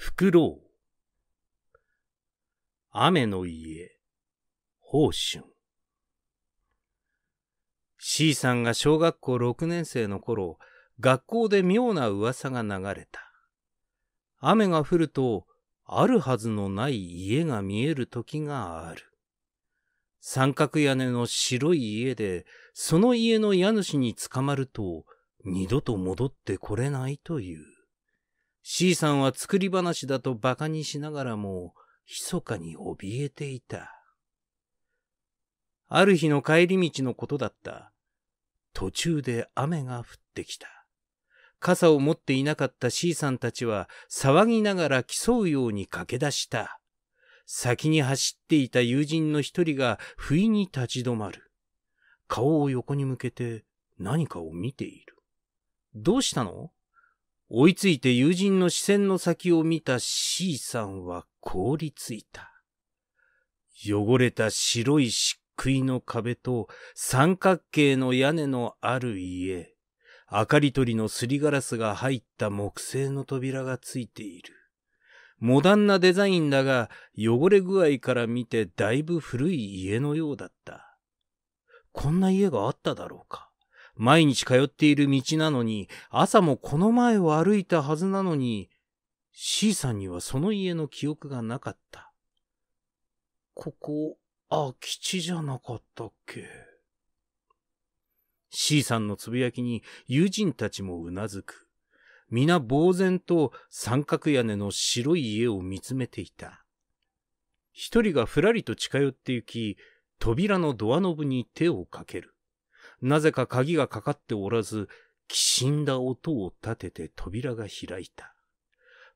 フクロウ。雨の家、宝春。C さんが小学校6年生の頃、学校で妙な噂が流れた。雨が降ると、あるはずのない家が見える時がある。三角屋根の白い家で、その家の家主に捕まると、二度と戻ってこれないという。C さんは作り話だと馬鹿にしながらも、密かに怯えていた。ある日の帰り道のことだった。途中で雨が降ってきた。傘を持っていなかった C さんたちは騒ぎながら競うように駆け出した。先に走っていた友人の一人が不意に立ち止まる。顔を横に向けて何かを見ている。どうしたの追いついて友人の視線の先を見た C さんは凍りついた。汚れた白い漆喰の壁と三角形の屋根のある家。明かり取りのすりガラスが入った木製の扉がついている。モダンなデザインだが、汚れ具合から見てだいぶ古い家のようだった。こんな家があっただろうか。毎日通っている道なのに、朝もこの前を歩いたはずなのに、C さんにはその家の記憶がなかった。ここ、空き地じゃなかったっけ ?C さんのつぶやきに友人たちもうなずく。皆呆然と三角屋根の白い家を見つめていた。一人がふらりと近寄って行き、扉のドアノブに手をかける。なぜか鍵がかかっておらず、きしんだ音を立てて扉が開いた。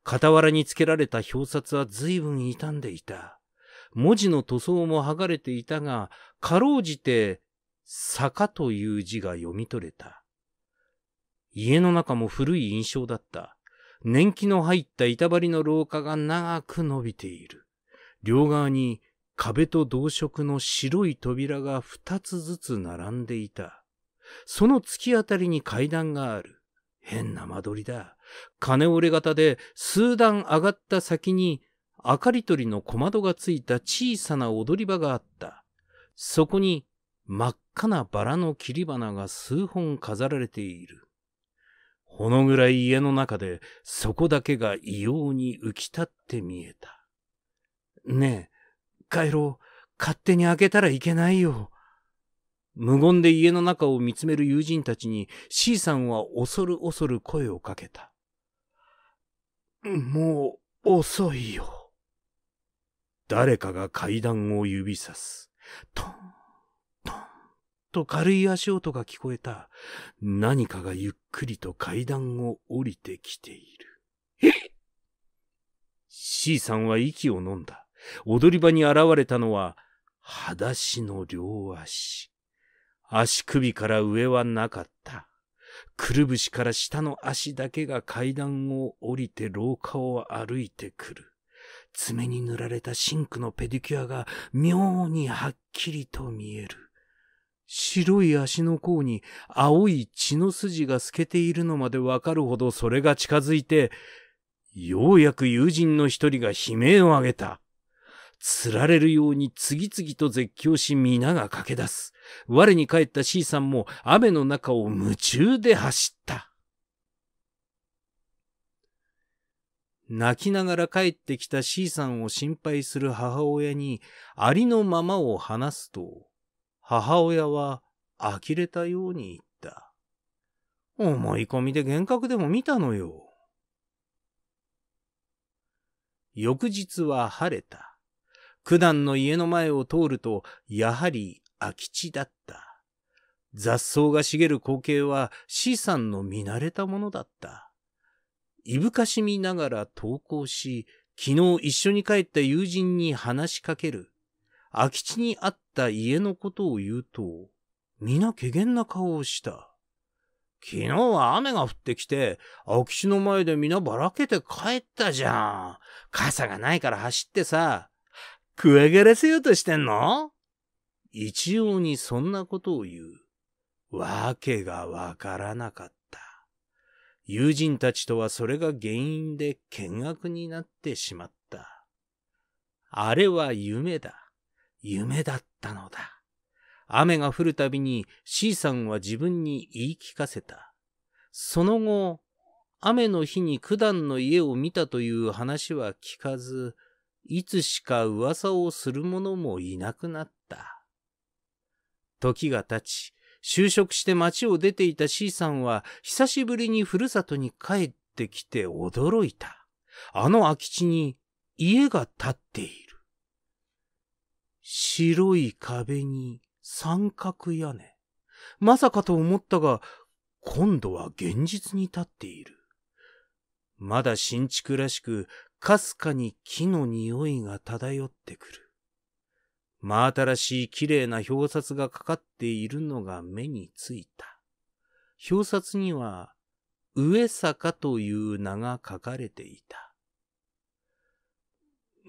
傍らにつけられた表札は随分傷んでいた。文字の塗装も剥がれていたが、かろうじて、坂という字が読み取れた。家の中も古い印象だった。年季の入った板張りの廊下が長く伸びている。両側に壁と同色の白い扉が二つずつ並んでいた。その突き当たりに階段がある。変な間取りだ。金折れ型で数段上がった先に、明かり取りの小窓がついた小さな踊り場があった。そこに真っ赤なバラの切り花が数本飾られている。このぐらい家の中でそこだけが異様に浮き立って見えた。ねえ、帰ろう。勝手に開けたらいけないよ。無言で家の中を見つめる友人たちに C さんは恐る恐る声をかけた。もう遅いよ。誰かが階段を指さす。トン、トンと軽い足音が聞こえた。何かがゆっくりと階段を降りてきている。え ?C さんは息を飲んだ。踊り場に現れたのは、裸足の両足。足首から上はなかった。くるぶしから下の足だけが階段を降りて廊下を歩いてくる。爪に塗られたシンクのペディキュアが妙にはっきりと見える。白い足の甲に青い血の筋が透けているのまでわかるほどそれが近づいて、ようやく友人の一人が悲鳴を上げた。釣られるように次々と絶叫し皆が駆け出す。我に帰った C さんも雨の中を夢中で走った。泣きながら帰ってきた C さんを心配する母親にありのままを話すと、母親は呆れたように言った。思い込みで幻覚でも見たのよ。翌日は晴れた。九段の家の前を通ると、やはり空き地だった。雑草が茂る光景は C さんの見慣れたものだった。いぶかしみながら登校し、昨日一緒に帰った友人に話しかける。空き地にあった家のことを言うと、皆怪げな顔をした。昨日は雨が降ってきて、空き地の前で皆ばらけて帰ったじゃん。傘がないから走ってさ、食わがらせようとしてんの一様にそんなことを言う。わけがわからなかった。友人たちとはそれが原因で見学になってしまった。あれは夢だ。夢だったのだ。雨が降るたびに C さんは自分に言い聞かせた。その後、雨の日に九段の家を見たという話は聞かず、いつしか噂をする者もいなくなった。時が経ち、就職して町を出ていた C さんは、久しぶりにふるさとに帰ってきて驚いた。あの空き地に家が建っている。白い壁に三角屋根。まさかと思ったが、今度は現実に立っている。まだ新築らしくかすかに木の匂いが漂ってくる。真新しい綺麗な表札がかかっているのが目についた。表札には、上坂という名が書かれていた。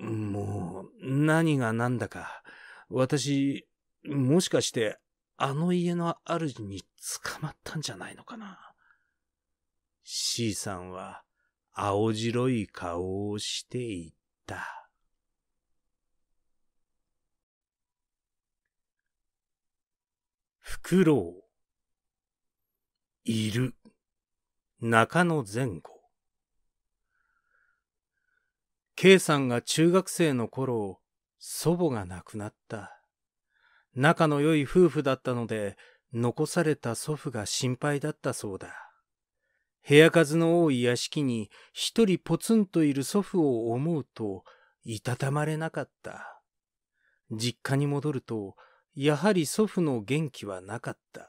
もう、何が何だか、私、もしかして、あの家の主に捕まったんじゃないのかな。C さんは、青白い顔をしていった。フクロウ、いる、中野前後。K さんが中学生の頃、祖母が亡くなった。仲の良い夫婦だったので、残された祖父が心配だったそうだ。部屋数の多い屋敷に一人ポツンといる祖父を思うと、いたたまれなかった。実家に戻ると、やはり祖父の元気はなかった。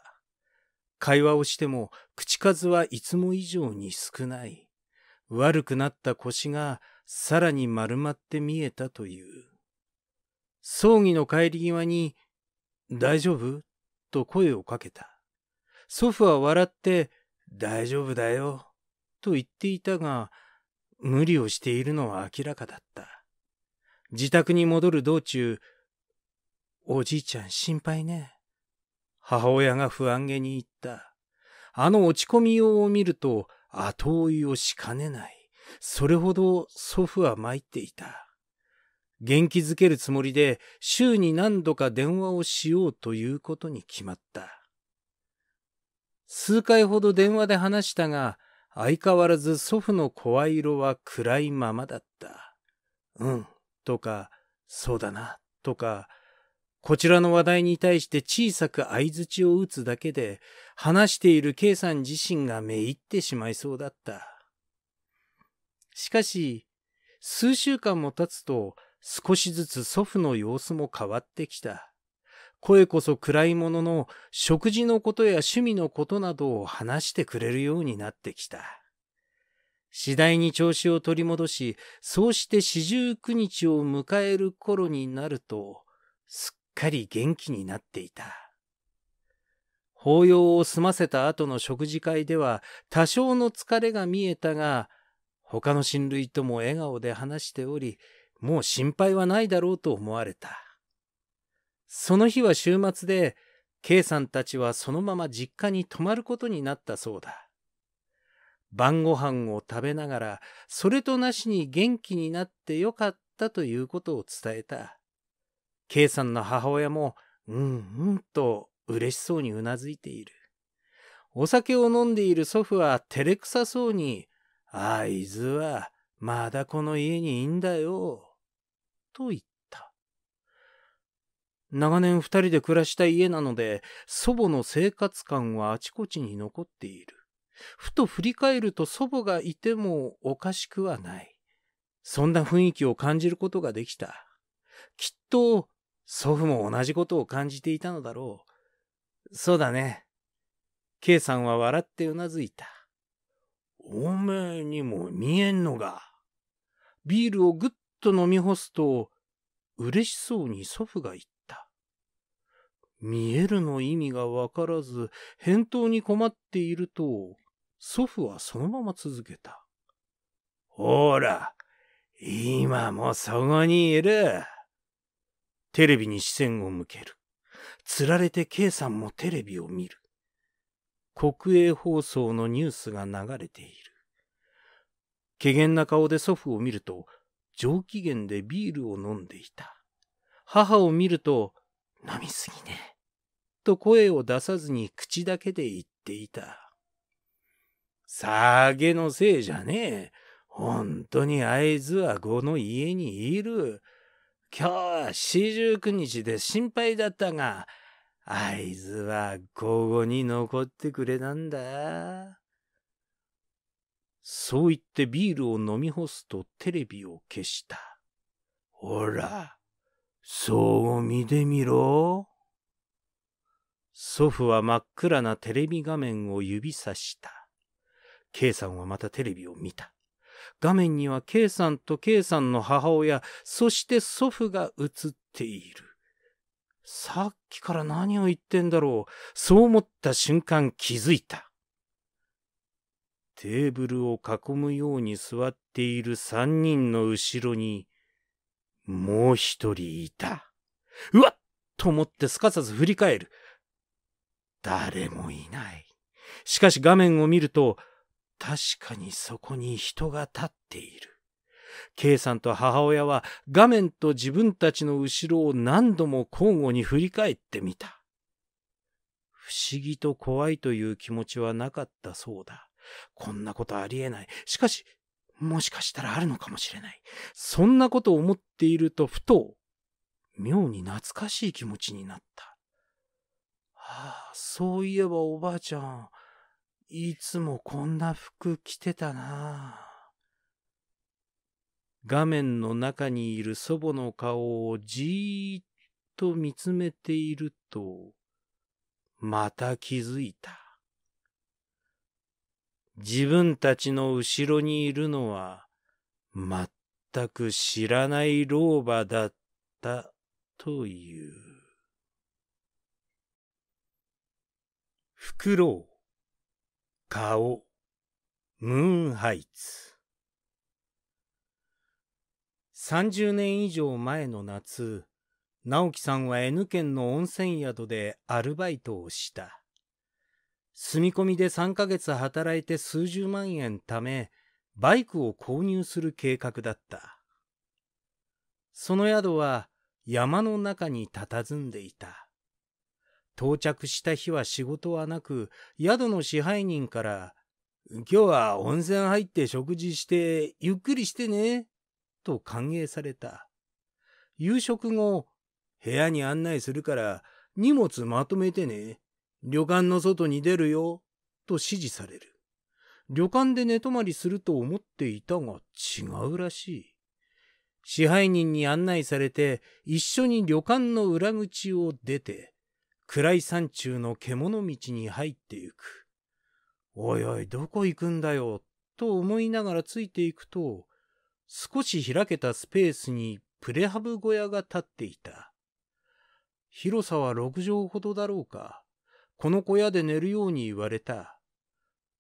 会話をしても口数はいつも以上に少ない。悪くなった腰がさらに丸まって見えたという。葬儀の帰り際に、大丈夫と声をかけた。祖父は笑って大丈夫だよ、と言っていたが、無理をしているのは明らかだった。自宅に戻る道中、おじいちゃん心配ね。母親が不安げに言った。あの落ち込みようを見ると後追いをしかねない。それほど祖父は参っていた。元気づけるつもりで週に何度か電話をしようということに決まった。数回ほど電話で話したが、相変わらず祖父の声色は暗いままだった。うん、とか、そうだな、とか、こちらの話題に対して小さく相槌を打つだけで、話している K さん自身がめいってしまいそうだった。しかし、数週間も経つと、少しずつ祖父の様子も変わってきた。声こそ暗いものの、食事のことや趣味のことなどを話してくれるようになってきた。次第に調子を取り戻し、そうして四十九日を迎える頃になると、すっかり元気になっていた。法要を済ませた後の食事会では、多少の疲れが見えたが、他の親類とも笑顔で話しており、もう心配はないだろうと思われた。その日は週末で、K さんたちはそのまま実家に泊まることになったそうだ。晩ご飯を食べながら、それとなしに元気になってよかったということを伝えた。K さんの母親も、うんうんと嬉しそうにうなずいている。お酒を飲んでいる祖父は照れくさそうに、あいずはまだこの家にいんだよ、と言った。長年二人で暮らした家なので、祖母の生活感はあちこちに残っている。ふと振り返ると祖母がいてもおかしくはない。そんな雰囲気を感じることができた。きっと、祖父も同じことを感じていたのだろう。そうだね。K さんは笑ってうなずいた。おめえにも見えんのが。ビールをぐっと飲み干すと、嬉しそうに祖父が言った。見えるの意味がわからず、返答に困っていると、祖父はそのまま続けた。ほら、今もそこにいる。テレビに視線を向ける。つられて K さんもテレビを見る。国営放送のニュースが流れている。怪げな顔で祖父を見ると、上機嫌でビールを飲んでいた。母を見ると、飲みすぎね。と声を出さずに口だけで言っていた。酒のせいじゃねえ。本当に会津はこの家にいる。今日は四十九日で心配だったが、会津は午後に残ってくれなんだ。そう言ってビールを飲み干すとテレビを消した。ほら。そう見てみろ。祖父は真っ暗なテレビ画面を指さした。K さんはまたテレビを見た。画面には K さんと K さんの母親、そして祖父が映っている。さっきから何を言ってんだろう。そう思った瞬間気づいた。テーブルを囲むように座っている三人の後ろに、もう一人いた。うわっと思ってすかさず振り返る。誰もいない。しかし画面を見ると、確かにそこに人が立っている。K さんと母親は画面と自分たちの後ろを何度も交互に振り返ってみた。不思議と怖いという気持ちはなかったそうだ。こんなことありえない。しかし、もしかしたらあるのかもしれない。そんなことを思っていると、ふと、妙に懐かしい気持ちになった。ああ、そういえばおばあちゃん、いつもこんな服着てたな画面の中にいる祖母の顔をじーっと見つめていると、また気づいた。自分たちの後ろにいるのは、全く知らない老婆だったという。フクロウ、顔、ムーンハイツ。30年以上前の夏、直樹さんは N 県の温泉宿でアルバイトをした。住み込みで3ヶ月働いて数十万円貯め、バイクを購入する計画だった。その宿は山の中に佇んでいた。到着した日は仕事はなく、宿の支配人から、今日は温泉入って食事してゆっくりしてね、と歓迎された。夕食後、部屋に案内するから荷物まとめてね。旅館の外に出るよ、と指示される。旅館で寝泊まりすると思っていたが違うらしい。支配人に案内されて一緒に旅館の裏口を出て暗い山中の獣道に入ってゆく。おいおいどこ行くんだよと思いながらついていくと少し開けたスペースにプレハブ小屋が建っていた。広さは6畳ほどだろうか。この小屋で寝るように言われた。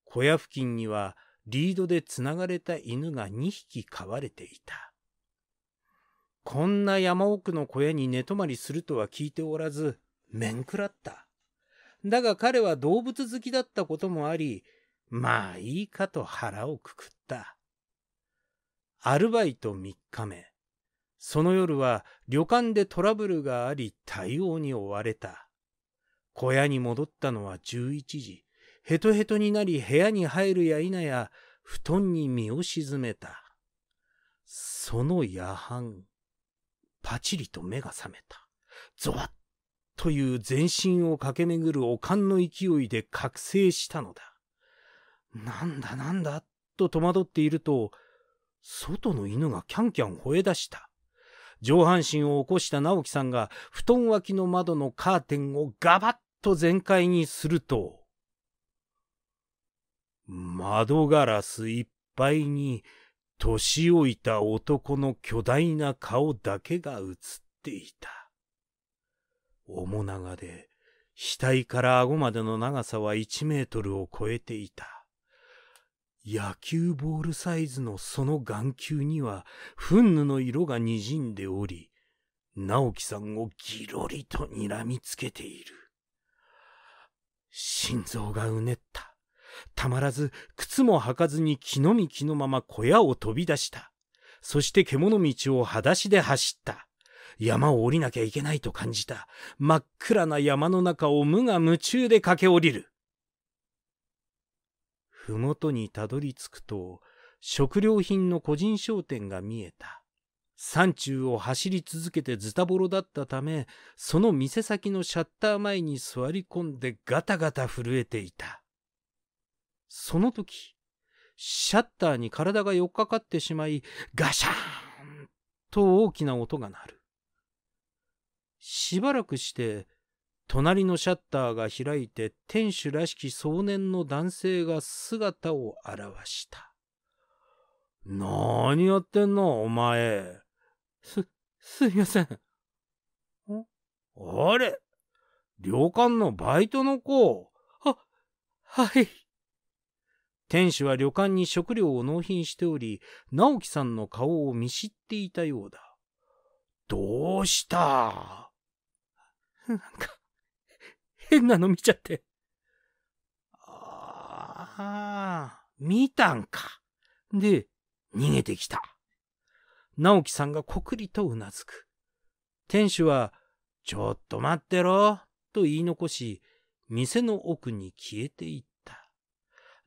小屋付近にはリードでつながれた犬が2匹飼われていた。こんな山奥の小屋に寝泊まりするとは聞いておらず、面食らった。だが彼は動物好きだったこともあり、まあいいかと腹をくくった。アルバイト3日目。その夜は旅館でトラブルがあり対応に追われた。小屋に戻ったのは11時。へとへとになり部屋に入るや否や、布団に身を沈めた。その夜半、パチリと目が覚めた。ゾワッという全身を駆け巡るおかんの勢いで覚醒したのだ。なんだなんだと戸惑っていると、外の犬がキャンキャン吠え出した。上半身を起こした直樹さんが布団脇の窓のカーテンをガバッと全開にすると、窓ガラスいっぱいに年老いた男の巨大な顔だけが映っていた。面長で、額から顎までの長さは1メートルを超えていた。野球ボールサイズのその眼球には、憤怒の色がにじんでおり、直樹さんをぎろりと睨みつけている。心臓がうねった。たまらず靴も履かずに木の幹のまま小屋を飛び出した。そして獣道を裸足で走った。山を降りなきゃいけないと感じた。真っ暗な山の中を無我夢中で駆け下りる。ふもとにたどり着くと、食料品の個人商店が見えた。山中を走り続けてズタボロだったため、その店先のシャッター前に座り込んでガタガタ震えていた。その時、シャッターに体が寄っかかってしまい、ガシャーンと大きな音が鳴る。しばらくして、隣のシャッターが開いて店主らしき壮年の男性が姿を現した。何やってんのお前。す、すいません。あれ旅館のバイトの子。あ、はい。店主は旅館に食料を納品しており、直樹さんの顔を見知っていたようだ。どうしたなんか、変なの見ちゃって。ああ、見たんか。で、逃げてきた。直樹さんがこくりとうなずく。店主は、ちょっと待ってろ、と言い残し、店の奥に消えていった。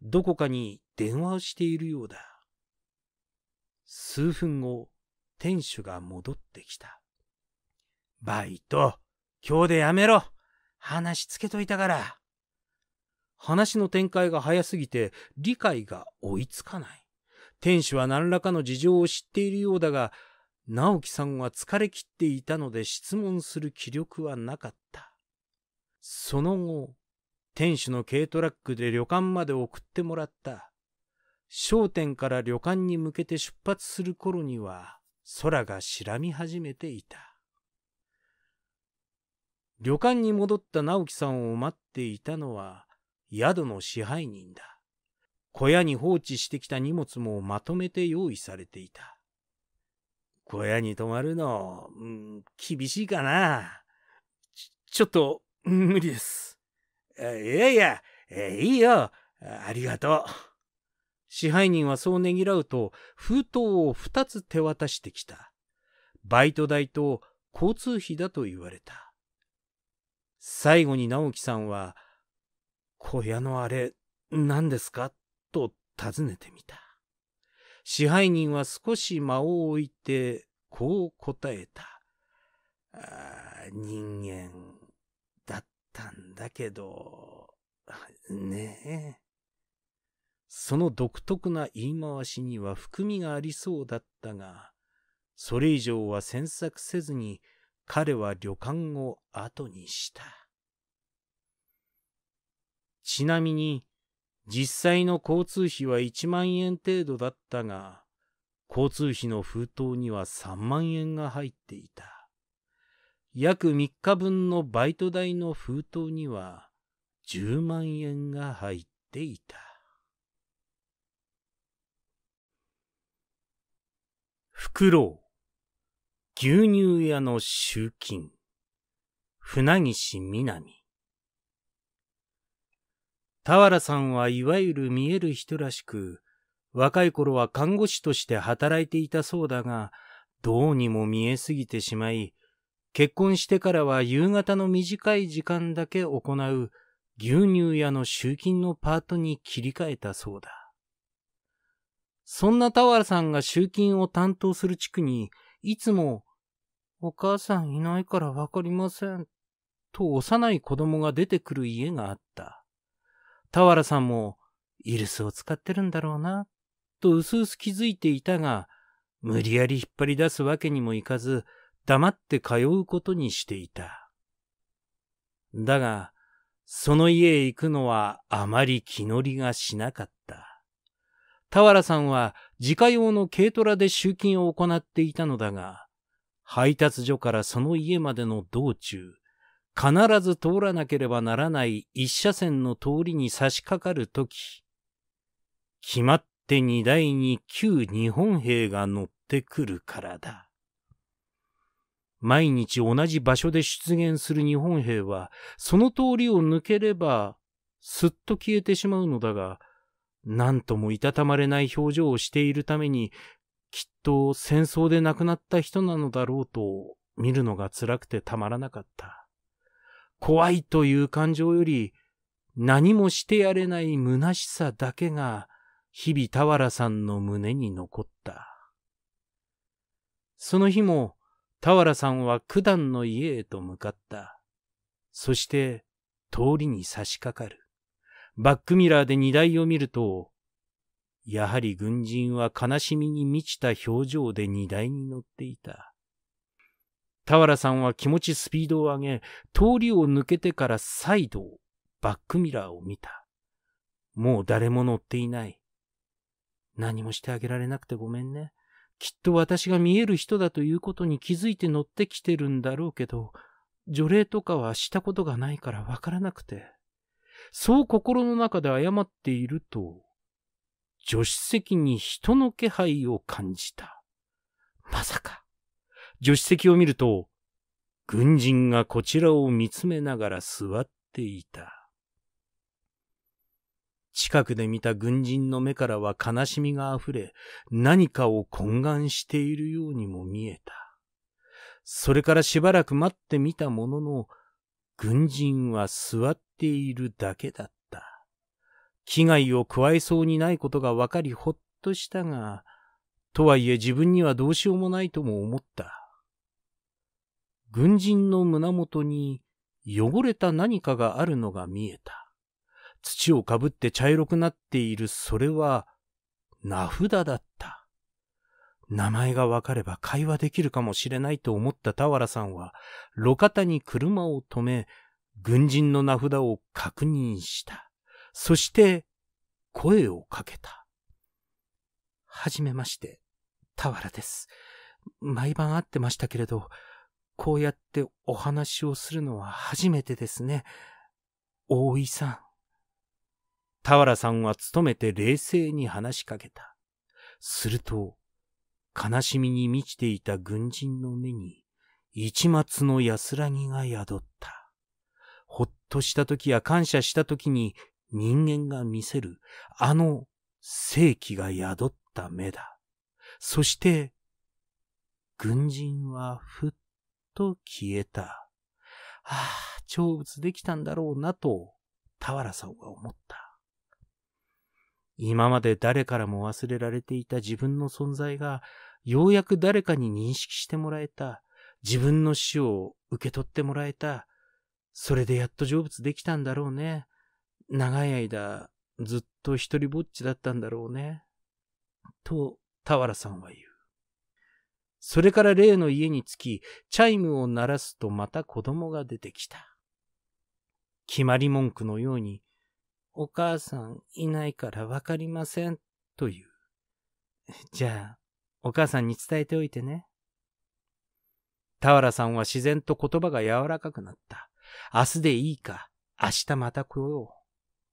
どこかに電話をしているようだ。数分後、店主が戻ってきた。バイト、今日でやめろ。話つけといたから。話の展開が早すぎて理解が追いつかない。店主は何らかの事情を知っているようだが、直樹さんは疲れきっていたので質問する気力はなかった。その後、店主の軽トラックで旅館まで送ってもらった。商店から旅館に向けて出発する頃には、空が白み始めていた。旅館に戻った直樹さんを待っていたのは、宿の支配人だ。小屋に放置してきた荷物もまとめて用意されていた。小屋に泊まるの、うん、厳しいかな。ち、ちょっと、無理です。いやいや、いいよ。ありがとう。支配人はそうねぎらうと、封筒を二つ手渡してきた。バイト代と交通費だと言われた。最後に直樹さんは、小屋のあれ、何ですかと尋ねてみた。支配人は少し間を置いて、こう答えた。あ人間だったんだけど、ねえ。その独特な言い回しには含みがありそうだったが、それ以上は詮索せずに彼は旅館を後にした。ちなみに実際の交通費は1万円程度だったが、交通費の封筒には3万円が入っていた。約3日分のバイト代の封筒には10万円が入っていた。袋牛乳屋の集金、船岸みなみ。俵さんはいわゆる見える人らしく、若い頃は看護師として働いていたそうだが、どうにも見えすぎてしまい、結婚してからは夕方の短い時間だけ行う牛乳屋の集金のパートに切り替えたそうだ。そんな田原さんが集金を担当する地区に、いつも、お母さんいないからわかりません、と幼い子供が出てくる家があった。原さんもイルスを使ってるんだろうな、と薄々気づいていたが、無理やり引っ張り出すわけにもいかず、黙って通うことにしていた。だが、その家へ行くのはあまり気乗りがしなかった。原さんは自家用の軽トラで集金を行っていたのだが、配達所からその家までの道中、必ず通らなければならない一車線の通りに差し掛かるとき、決まって荷台に旧日本兵が乗ってくるからだ。毎日同じ場所で出現する日本兵は、その通りを抜ければ、すっと消えてしまうのだが、なんともいたたまれない表情をしているために、きっと戦争で亡くなった人なのだろうと見るのが辛くてたまらなかった。怖いという感情より、何もしてやれない虚しさだけが、日々田原さんの胸に残った。その日も、田原さんは九段の家へと向かった。そして、通りに差し掛かる。バックミラーで荷台を見ると、やはり軍人は悲しみに満ちた表情で荷台に乗っていた。田原さんは気持ちスピードを上げ、通りを抜けてから再度、バックミラーを見た。もう誰も乗っていない。何もしてあげられなくてごめんね。きっと私が見える人だということに気づいて乗ってきてるんだろうけど、除霊とかはしたことがないからわからなくて。そう心の中で謝っていると、助手席に人の気配を感じた。まさか。助手席を見ると、軍人がこちらを見つめながら座っていた。近くで見た軍人の目からは悲しみが溢れ、何かを懇願しているようにも見えた。それからしばらく待ってみたものの、軍人は座っているだけだった。危害を加えそうにないことがわかりほっとしたが、とはいえ自分にはどうしようもないとも思った。軍人の胸元に汚れた何かがあるのが見えた。土をかぶって茶色くなっているそれは名札だった。名前がわかれば会話できるかもしれないと思った田原さんは路肩に車を止め、軍人の名札を確認した。そして声をかけた。はじめまして、田原です。毎晩会ってましたけれど、こうやってお話をするのは初めてですね。大井さん。田原さんは努めて冷静に話しかけた。すると、悲しみに満ちていた軍人の目に、一末の安らぎが宿った。ほっとした時や感謝した時に人間が見せる、あの正気が宿った目だ。そして、軍人はふっと消えた。ああ、成仏できたんだろうなと、田原さんは思った。今まで誰からも忘れられていた自分の存在が、ようやく誰かに認識してもらえた。自分の死を受け取ってもらえた。それでやっと成仏できたんだろうね。長い間、ずっと一人ぼっちだったんだろうね。と、田原さんは言う。それから例の家に着き、チャイムを鳴らすとまた子供が出てきた。決まり文句のように、お母さんいないからわかりません、という。じゃあ、お母さんに伝えておいてね。田原さんは自然と言葉が柔らかくなった。明日でいいか、明日また来よう。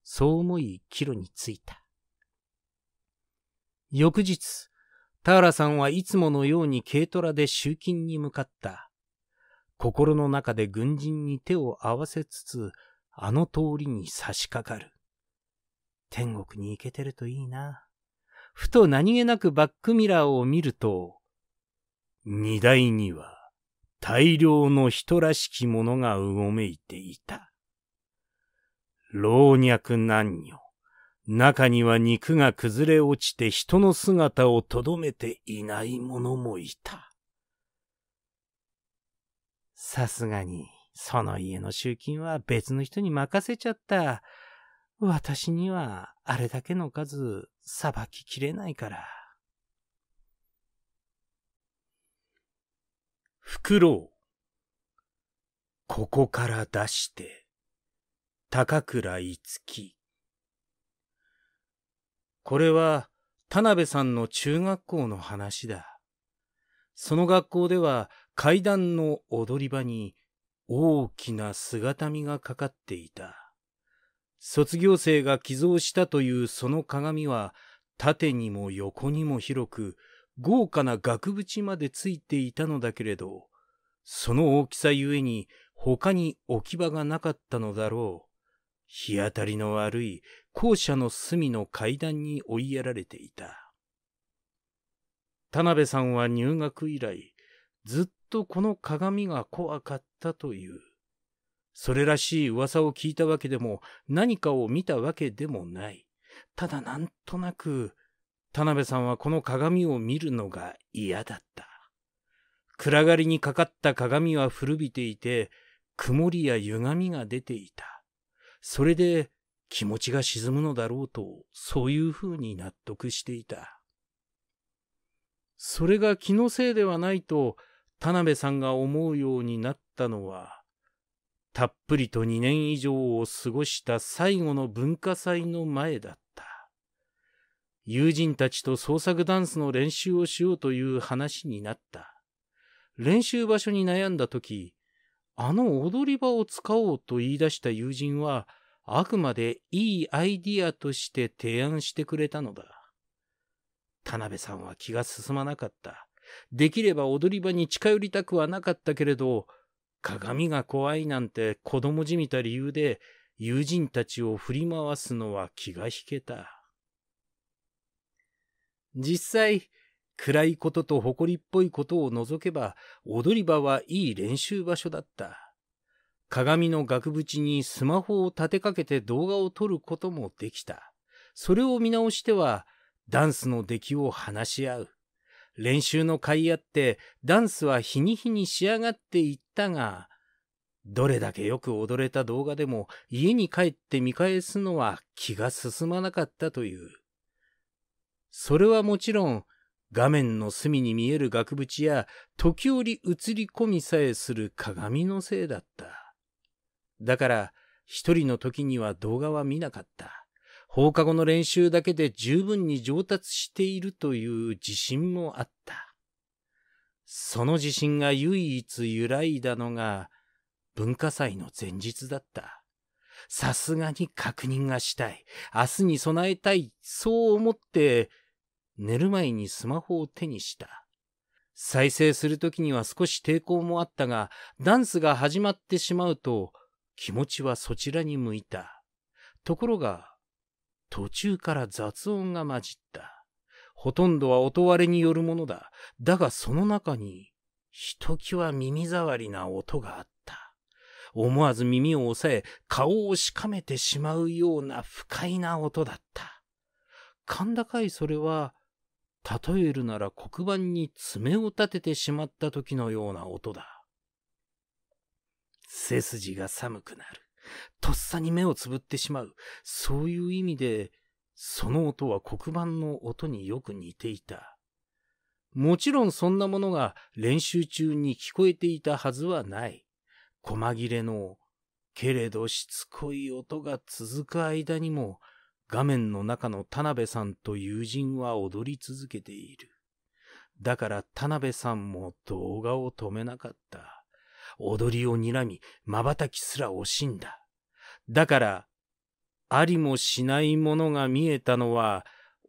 そう思い、帰路に着いた。翌日、田原さんはいつものように軽トラで集金に向かった。心の中で軍人に手を合わせつつ、あの通りに差し掛かる。天国に行けてるといいな。ふと何気なくバックミラーを見ると、荷台には大量の人らしきものがうごめいていた。老若男女。中には肉が崩れ落ちて人の姿をとどめていない者もいた。さすがに、その家の集金は別の人に任せちゃった。私にはあれだけの数、さばききれないから。フクロウ。ここから出して、高倉樹。これは田辺さんの中学校の話だ。その学校では階段の踊り場に大きな姿見がかかっていた。卒業生が寄贈したというその鏡は縦にも横にも広く豪華な額縁までついていたのだけれど、その大きさゆえに他に置き場がなかったのだろう。日当たりの悪い校舎の隅の階段に追いやられていた。田辺さんは入学以来、ずっとこの鏡が怖かったという。それらしい噂を聞いたわけでも、何かを見たわけでもない。ただなんとなく、田辺さんはこの鏡を見るのが嫌だった。暗がりにかかった鏡は古びていて、曇りや歪みが出ていた。それで気持ちが沈むのだろうと、そういうふうに納得していた。それが気のせいではないと、田辺さんが思うようになったのは、たっぷりと2年以上を過ごした最後の文化祭の前だった。友人たちと創作ダンスの練習をしようという話になった。練習場所に悩んだ時、あの踊り場を使おうと言い出した友人は、あくまでいいアイディアとして提案してくれたのだ。田辺さんは気が進まなかった。できれば踊り場に近寄りたくはなかったけれど、鏡が怖いなんて子供じみた理由で友人たちを振り回すのは気が引けた。実際、暗いことと誇りっぽいことを除けば、踊り場はいい練習場所だった。鏡の額縁にスマホを立てかけて動画を撮ることもできた。それを見直しては、ダンスの出来を話し合う。練習の甲斐あって、ダンスは日に日に仕上がっていったが、どれだけよく踊れた動画でも家に帰って見返すのは気が進まなかったという。それはもちろん画面の隅に見える額縁や、時折映り込みさえする鏡のせいだった。だから、一人の時には動画は見なかった。放課後の練習だけで十分に上達しているという自信もあった。その自信が唯一揺らいだのが、文化祭の前日だった。さすがに確認がしたい。明日に備えたい。そう思って、寝る前にスマホを手にした。再生するときには少し抵抗もあったが、ダンスが始まってしまうと、気持ちはそちらに向いた。ところが、途中から雑音が混じった。ほとんどは音割れによるものだ。だがその中に、ひときわ耳障りな音があった。思わず耳を押さえ、顔をしかめてしまうような不快な音だった。甲高いそれは、例えるなら黒板に爪を立ててしまった時のような音だ。背筋が寒くなる。とっさに目をつぶってしまう。そういう意味で、その音は黒板の音によく似ていた。もちろんそんなものが練習中に聞こえていたはずはない。細切れの、けれどしつこい音が続く間にも、画面の中の田辺さんと友人は踊り続けている。だから田辺さんも動画を止めなかった。踊りを睨み、瞬きすら惜しんだ。だから、ありもしないものが見えたのは、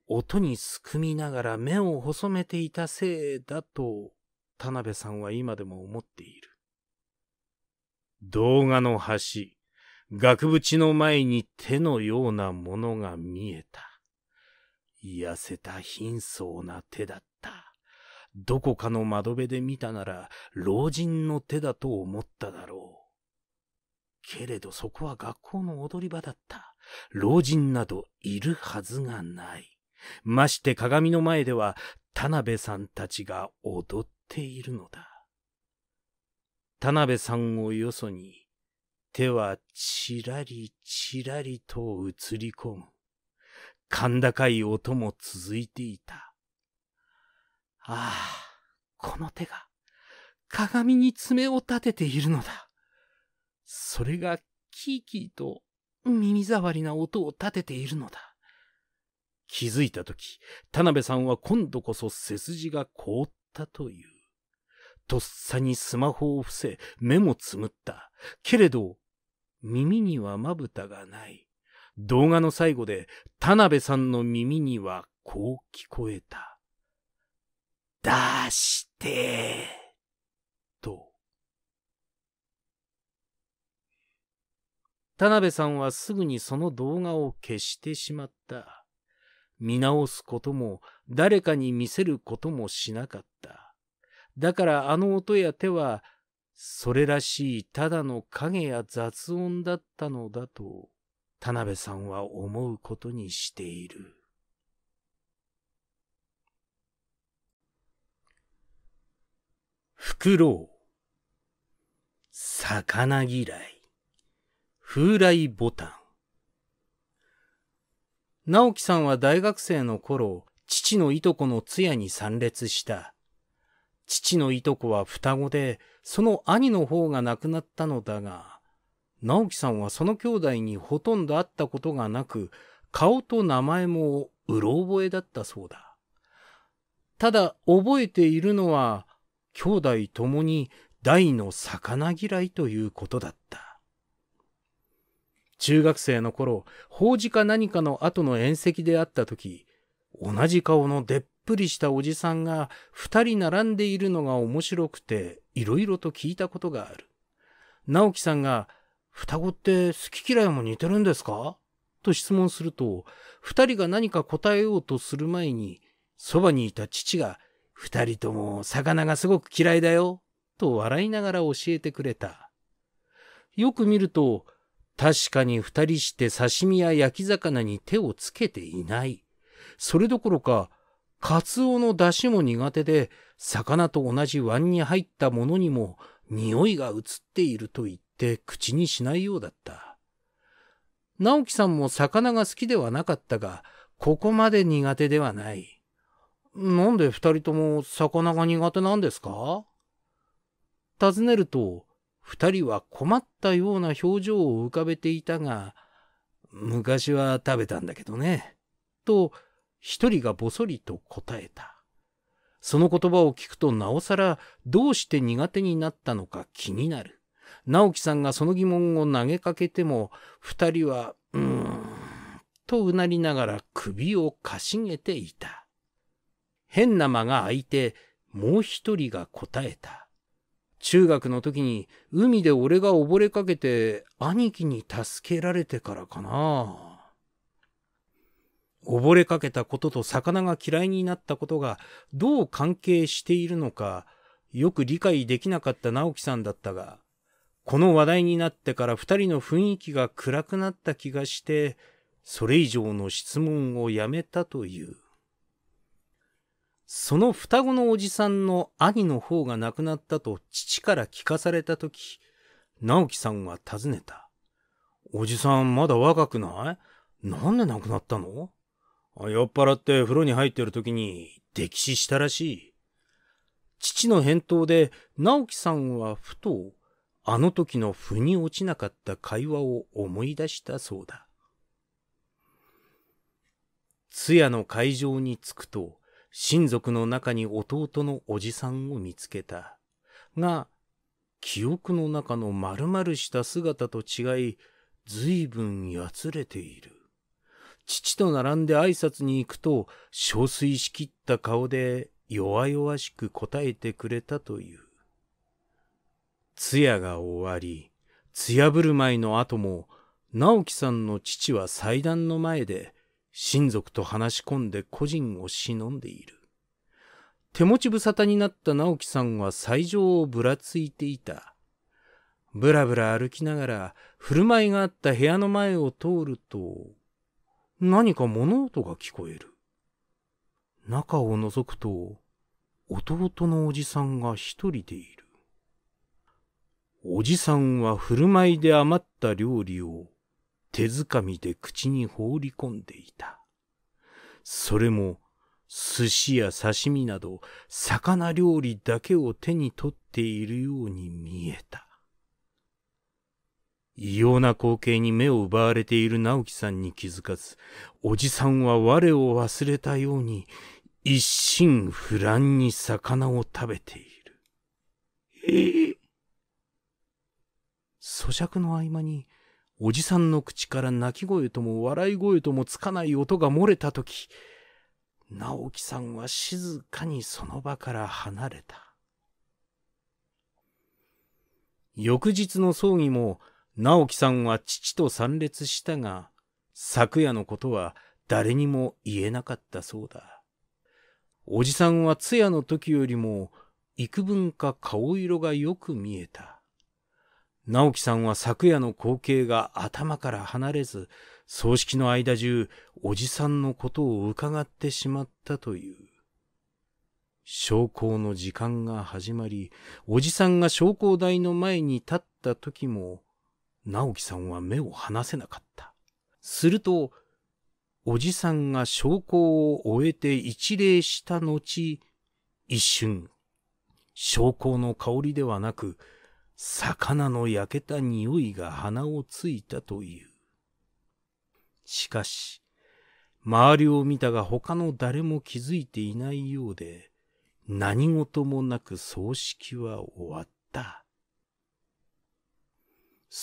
音にすくみながら目を細めていたせいだと、田辺さんは今でも思っている。動画の端。額縁の前に手のようなものが見えた。痩せた貧相な手だった。どこかの窓辺で見たなら老人の手だと思っただろう。けれどそこは学校の踊り場だった。老人などいるはずがない。まして鏡の前では田辺さんたちが踊っているのだ。田辺さんをよそに手はちらりちらりと映り込む。甲高い音も続いていた。ああ、この手が鏡に爪を立てているのだ。それがキーキーと耳障りな音を立てているのだ。気づいたとき、田辺さんは今度こそ背筋が凍ったという。とっさにスマホを伏せ、目もつむった。けれど、耳にはまぶたがない。動画の最後で田辺さんの耳にはこう聞こえた。出してと。田辺さんはすぐにその動画を消してしまった。見直すことも誰かに見せることもしなかった。だからあの音や手はそれらしいただの影や雑音だったのだと、田辺さんは思うことにしている。フクロウ、魚嫌い、風来ボタン。直樹さんは大学生の頃、父のいとこの通夜に参列した。父のいとこは双子で、その兄の方が亡くなったのだが、直樹さんはその兄弟にほとんど会ったことがなく、顔と名前もうろ覚えだったそうだ。ただ覚えているのは、兄弟ともに大の魚嫌いということだった。中学生の頃、法事か何かの後の宴席で会った時、同じ顔の出っぷりしたおじさんが二人並んでいるのが面白くて、いろいろと聞いたことがある。直樹さんが、双子って好き嫌いも似てるんですかと質問すると、二人が何か答えようとする前に、そばにいた父が、二人とも魚がすごく嫌いだよ、と笑いながら教えてくれた。よく見ると、確かに二人して刺身や焼き魚に手をつけていない。それどころか、カツオの出汁も苦手で、魚と同じ湾に入ったものにも匂いが移っていると言って口にしないようだった。直樹さんも魚が好きではなかったが、ここまで苦手ではない。なんで二人とも魚が苦手なんですか尋ねると、二人は困ったような表情を浮かべていたが、昔は食べたんだけどね。と、一人がぼそりと答えた。その言葉を聞くとなおさらどうして苦手になったのか気になる。直樹さんがその疑問を投げかけても、二人は、うーん、とうなりながら首をかしげていた。変な間が空いて、もう一人が答えた。中学の時に海で俺が溺れかけて兄貴に助けられてからかな。溺れかけたことと魚が嫌いになったことがどう関係しているのか、よく理解できなかった直樹さんだったが、この話題になってから二人の雰囲気が暗くなった気がして、それ以上の質問をやめたという。その双子のおじさんの兄の方が亡くなったと父から聞かされたとき、直樹さんは尋ねた。おじさんまだ若くないなんで亡くなったの酔っ払って風呂に入ってる時に溺死したらしい。父の返答で直樹さんはふとあの時の腑に落ちなかった会話を思い出したそうだ。通夜の会場に着くと親族の中に弟のおじさんを見つけた。が、記憶の中の丸々した姿と違い、ずいぶんやつれている。父と並んで挨拶に行くと、憔悴しきった顔で弱々しく答えてくれたという。通夜が終わり、通夜振る舞いの後も、直樹さんの父は祭壇の前で、親族と話し込んで個人を忍んでいる。手持ち無沙汰になった直樹さんは斎場をぶらついていた。ぶらぶら歩きながら、振る舞いがあった部屋の前を通ると、何か物音が聞こえる。中を覗くと、弟のおじさんが一人でいる。おじさんは振る舞いで余った料理を手づかみで口に放り込んでいた。それも寿司や刺身など魚料理だけを手に取っているように見えた。異様な光景に目を奪われている直樹さんに気づかず、おじさんは我を忘れたように、一心不乱に魚を食べている。ええ咀嚼の合間に、おじさんの口から泣き声とも笑い声ともつかない音が漏れたとき、直樹さんは静かにその場から離れた。翌日の葬儀も、直樹さんは父と参列したが、昨夜のことは誰にも言えなかったそうだ。おじさんは通夜の時よりも幾分か顔色がよく見えた。直樹さんは昨夜の光景が頭から離れず、葬式の間中、おじさんのことを伺ってしまったという。昇降の時間が始まり、おじさんが昇降台の前に立った時も、直樹さんは目を離せなかった。すると、おじさんが証拠を終えて一礼した後、一瞬、証拠の香りではなく、魚の焼けた匂いが鼻をついたという。しかし、周りを見たが他の誰も気づいていないようで、何事もなく葬式は終わった。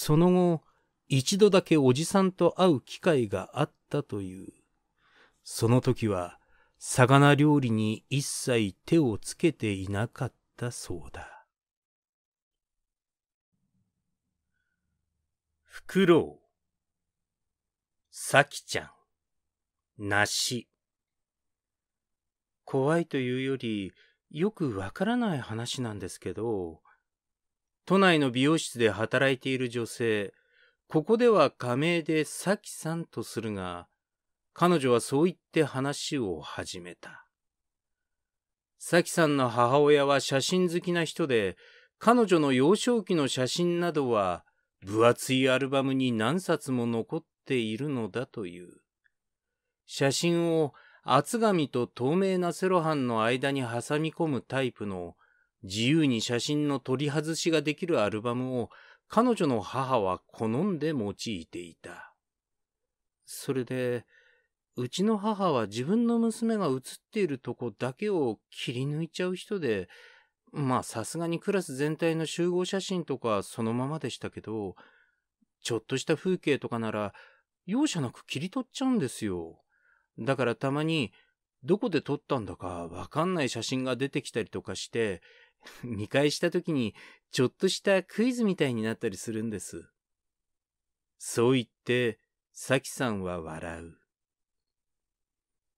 その後、一度だけおじさんと会う機会があったという。その時は、魚料理に一切手をつけていなかったそうだ。フクロウ、サキちゃん、梨。怖いというより、よくわからない話なんですけど、都内の美容室で働いている女性、ここでは仮名でサキさんとするが、彼女はそう言って話を始めた。サキさんの母親は写真好きな人で、彼女の幼少期の写真などは分厚いアルバムに何冊も残っているのだという。写真を厚紙と透明なセロハンの間に挟み込むタイプの自由に写真の取り外しができるアルバムを彼女の母は好んで用いていた。それで、うちの母は自分の娘が写っているとこだけを切り抜いちゃう人で、まあさすがにクラス全体の集合写真とかそのままでしたけど、ちょっとした風景とかなら容赦なく切り取っちゃうんですよ。だからたまにどこで撮ったんだかわかんない写真が出てきたりとかして、見返した時にちょっとしたクイズみたいになったりするんです。そう言って、サキさんは笑う。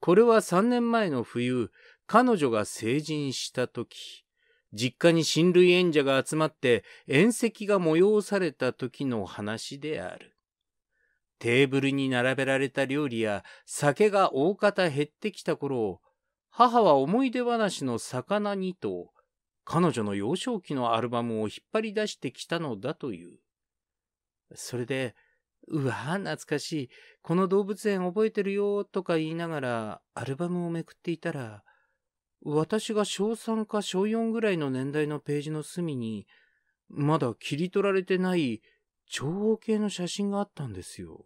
これは3年前の冬、彼女が成人した時、実家に親類縁者が集まって宴席が催された時の話である。テーブルに並べられた料理や酒が大方減ってきた頃、母は思い出話の魚にと彼女の幼少期のアルバムを引っ張り出してきたのだという。それで、うわ、懐かしい。この動物園覚えてるよ、とか言いながら、アルバムをめくっていたら、私が小3か小4ぐらいの年代のページの隅に、まだ切り取られてない長方形の写真があったんですよ。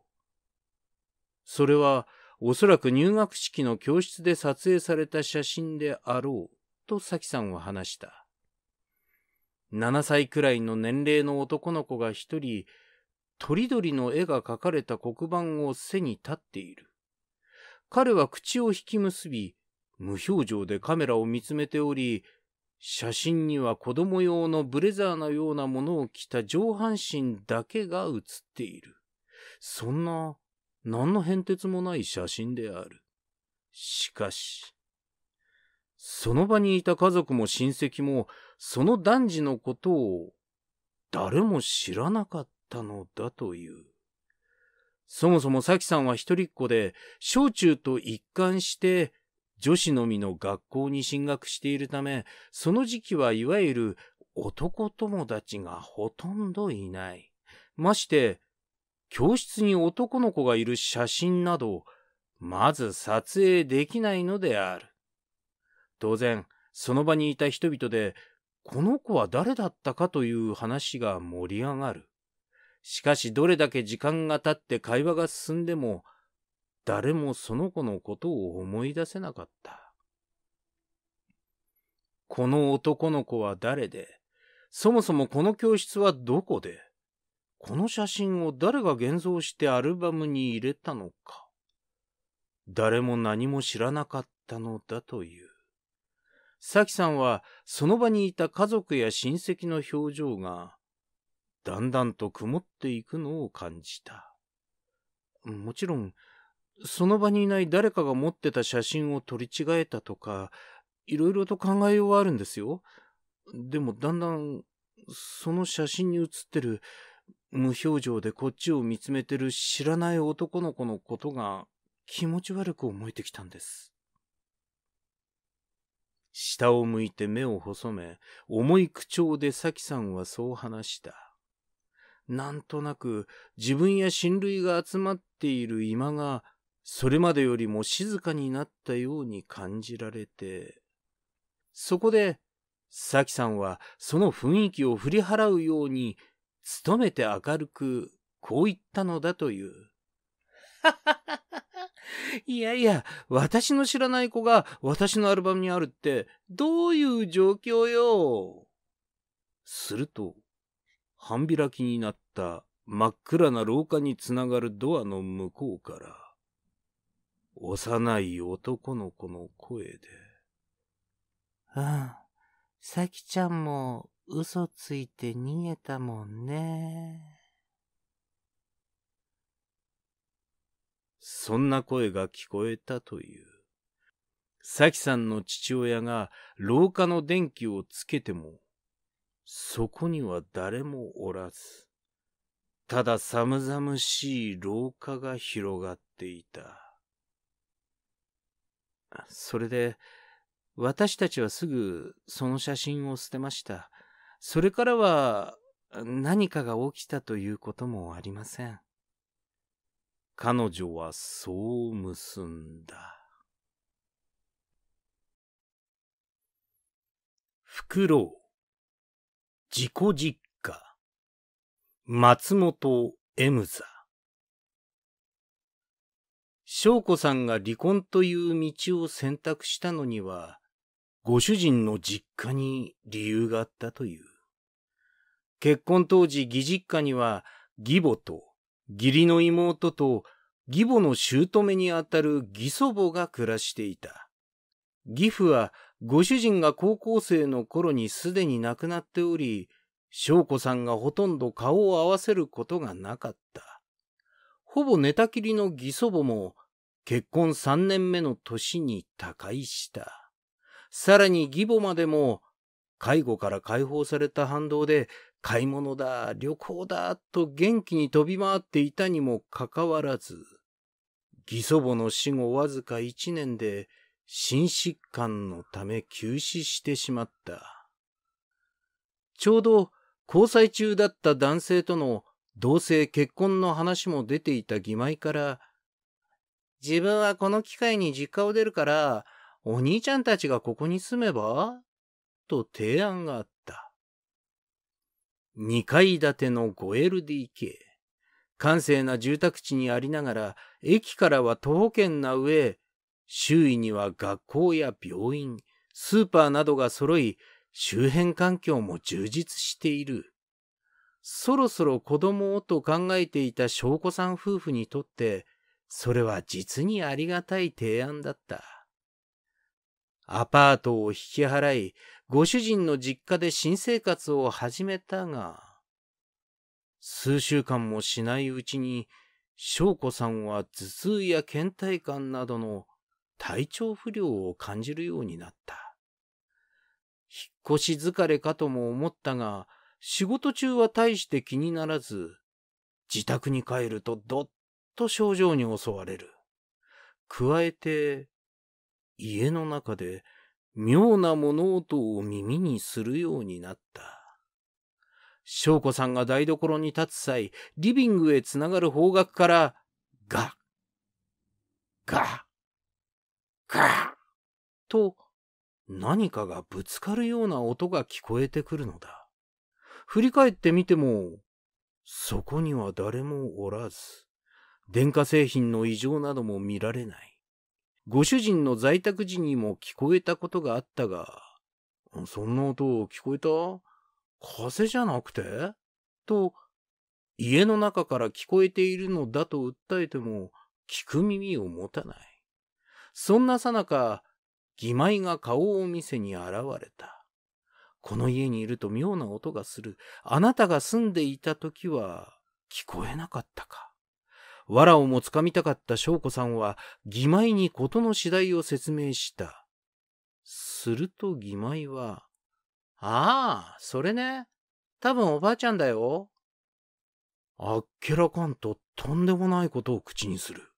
それは、おそらく入学式の教室で撮影された写真であろう、とさきさんは話した。7歳くらいの年齢の男の子が一人、とりどりの絵が描かれた黒板を背に立っている。彼は口を引き結び、無表情でカメラを見つめており、写真には子供用のブレザーのようなものを着た上半身だけが写っている。そんな、何の変哲もない写真である。しかし、その場にいた家族も親戚も、その男児のことを、誰も知らなかったのだという。そもそもキさんは一人っ子で、小中と一貫して、女子のみの学校に進学しているため、その時期はいわゆる男友達がほとんどいない。まして、教室に男の子がいる写真など、まず撮影できないのである。当然、その場にいた人々で、この子は誰だったかという話が盛り上がる。しかし、どれだけ時間が経って会話が進んでも、誰もその子のことを思い出せなかった。この男の子は誰で、そもそもこの教室はどこで、この写真を誰が現像してアルバムに入れたのか、誰も何も知らなかったのだという。咲さんはその場にいた家族や親戚の表情が、だんだんと曇っていくのを感じた。もちろん、その場にいない誰かが持ってた写真を取り違えたとか、いろいろと考えようはあるんですよ。でもだんだん、その写真に写ってる、無表情でこっちを見つめてる知らない男の子のことが気持ち悪く思えてきたんです。下を向いて目を細め、重い口調で咲さんはそう話した。なんとなく自分や親類が集まっている今が、それまでよりも静かになったように感じられて、そこで、咲さんはその雰囲気を振り払うように、努めて明るく、こう言ったのだという。ははは。いやいや、私の知らない子が私のアルバムにあるって、どういう状況よ。すると、半開きになった真っ暗な廊下につながるドアの向こうから、幼い男の子の声で、あ、さ咲ちゃんも嘘ついて逃げたもんね。そんな声が聞こえたという。咲さんの父親が廊下の電気をつけても、そこには誰もおらず、ただ寒々しい廊下が広がっていた。それで、私たちはすぐその写真を捨てました。それからは何かが起きたということもありません。彼女はそう結んだ。フクロウ、自己実家、松本エムザ。翔子さんが離婚という道を選択したのには、ご主人の実家に理由があったという。結婚当時、義実家には義母と義理の妹と義母の姑にあたる義祖母が暮らしていた。義父はご主人が高校生の頃にすでに亡くなっており、翔子さんがほとんど顔を合わせることがなかった。ほぼ寝たきりの義祖母も結婚三年目の年に他界した。さらに義母までも介護から解放された反動で買い物だ、旅行だ、と元気に飛び回っていたにもかかわらず、義祖母の死後わずか一年で、心疾患のため急死してしまった。ちょうど交際中だった男性との同性結婚の話も出ていた義妹から、自分はこの機会に実家を出るから、お兄ちゃんたちがここに住めばと提案があった。2階建ての 5LDK。閑静な住宅地にありながら、駅からは徒歩圏な上、周囲には学校や病院、スーパーなどが揃い、周辺環境も充実している。そろそろ子供をと考えていた翔子さん夫婦にとって、それは実にありがたい提案だった。アパートを引き払い、ご主人の実家で新生活を始めたが、数週間もしないうちに、翔子さんは頭痛や倦怠感などの体調不良を感じるようになった。引っ越し疲れかとも思ったが、仕事中は大して気にならず、自宅に帰るとどっと症状に襲われる。加えて、家の中で妙な物音を耳にするようになった。翔子さんが台所に立つ際、リビングへつながる方角から、ガッ、ガッ、ガッ、と、何かがぶつかるような音が聞こえてくるのだ。振り返ってみても、そこには誰もおらず、電化製品の異常なども見られない。ご主人の在宅時にも聞こえたことがあったが、そんな音聞こえた風じゃなくてと、家の中から聞こえているのだと訴えても、聞く耳を持たない。そんなさなか、義妹が顔を見せに現れた。この家にいると妙な音がする。あなたが住んでいた時は聞こえなかったか。藁をもつかみたかった翔子さんは、義妹に事の次第を説明した。すると義妹は、ああ、それね。多分おばあちゃんだよ。あっけらかんととんでもないことを口にする。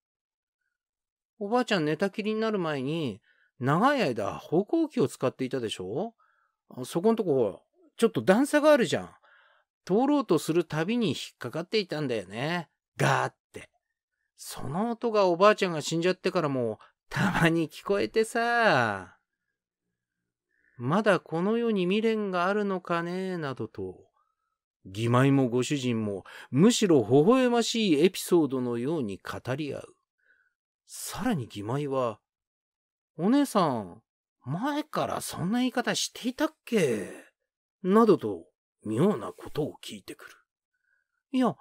おばあちゃん寝たきりになる前に、長い間歩行器を使っていたでしょそこんとこ、ちょっと段差があるじゃん。通ろうとするたびに引っかかっていたんだよね。ガーって。その音がおばあちゃんが死んじゃってからもたまに聞こえてさ。まだこの世に未練があるのかね、などと、義妹もご主人もむしろ微笑ましいエピソードのように語り合う。さらに義妹は、お姉さん、前からそんな言い方していたっけなどと妙なことを聞いてくる。いや、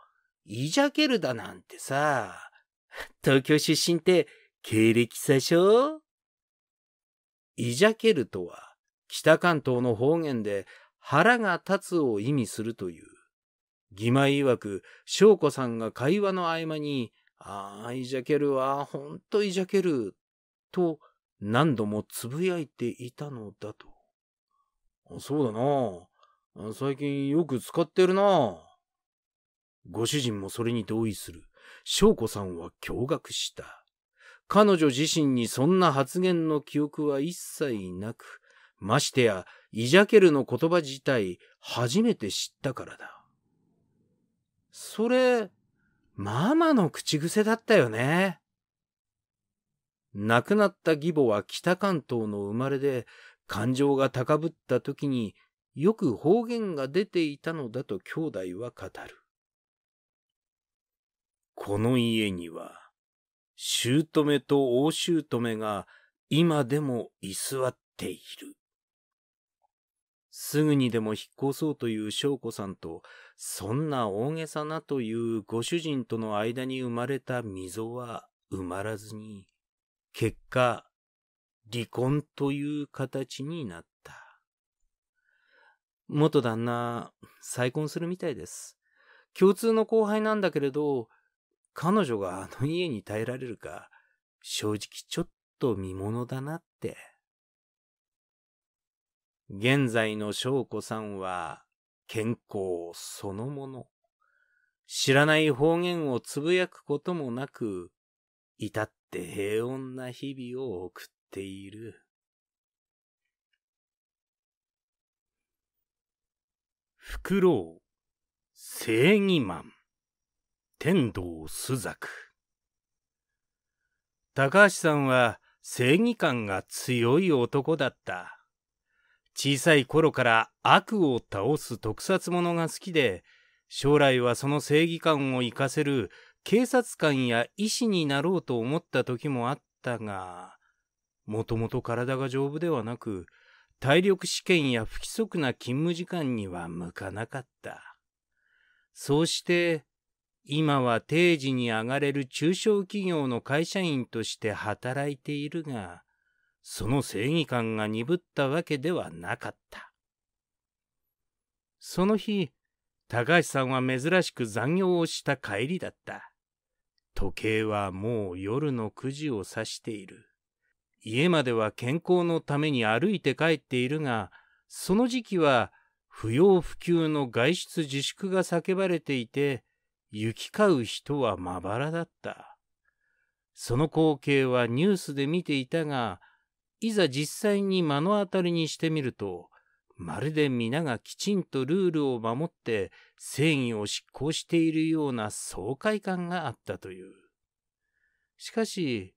いじゃけるだなんてさ、東京出身って経歴詐称イジャケルとは北関東の方言で腹が立つを意味するという。義妹曰く、翔子さんが会話の合間に、ああ、イジャケルはほんとイジャケルと何度もつぶやいていたのだと。そうだな。最近よく使ってるな。ご主人もそれに同意する。翔子さんは驚愕した。彼女自身にそんな発言の記憶は一切なく、ましてや、イジャケルの言葉自体、初めて知ったからだ。それ、ママの口癖だったよね。亡くなった義母は北関東の生まれで、感情が高ぶった時によく方言が出ていたのだと兄弟は語る。この家には、姑と大姑が今でも居座っている。すぐにでも引っ越そうという翔子さんと、そんな大げさなというご主人との間に生まれた溝は埋まらずに、結果、離婚という形になった。元旦那、再婚するみたいです。共通の後輩なんだけれど、彼女があの家に耐えられるか、正直ちょっと見物だなって。現在の翔子さんは、健康そのもの。知らない方言をつぶやくこともなく、至って平穏な日々を送っている。フクロウ、正義マン。天童朱雀高橋さんは正義感が強い男だった小さい頃から悪を倒す特撮ものが好きで将来はその正義感を活かせる警察官や医師になろうと思った時もあったがもともと体が丈夫ではなく体力試験や不規則な勤務時間には向かなかったそうして今は定時に上がれる中小企業の会社員として働いているが、その正義感が鈍ったわけではなかった。その日、高橋さんは珍しく残業をした帰りだった。時計はもう夜の9時を指している。家までは健康のために歩いて帰っているが、その時期は不要不急の外出自粛が叫ばれていて、行き交う人はまばらだった。その光景はニュースで見ていたが、いざ実際に目の当たりにしてみると、まるで皆がきちんとルールを守って正義を執行しているような爽快感があったという。しかし、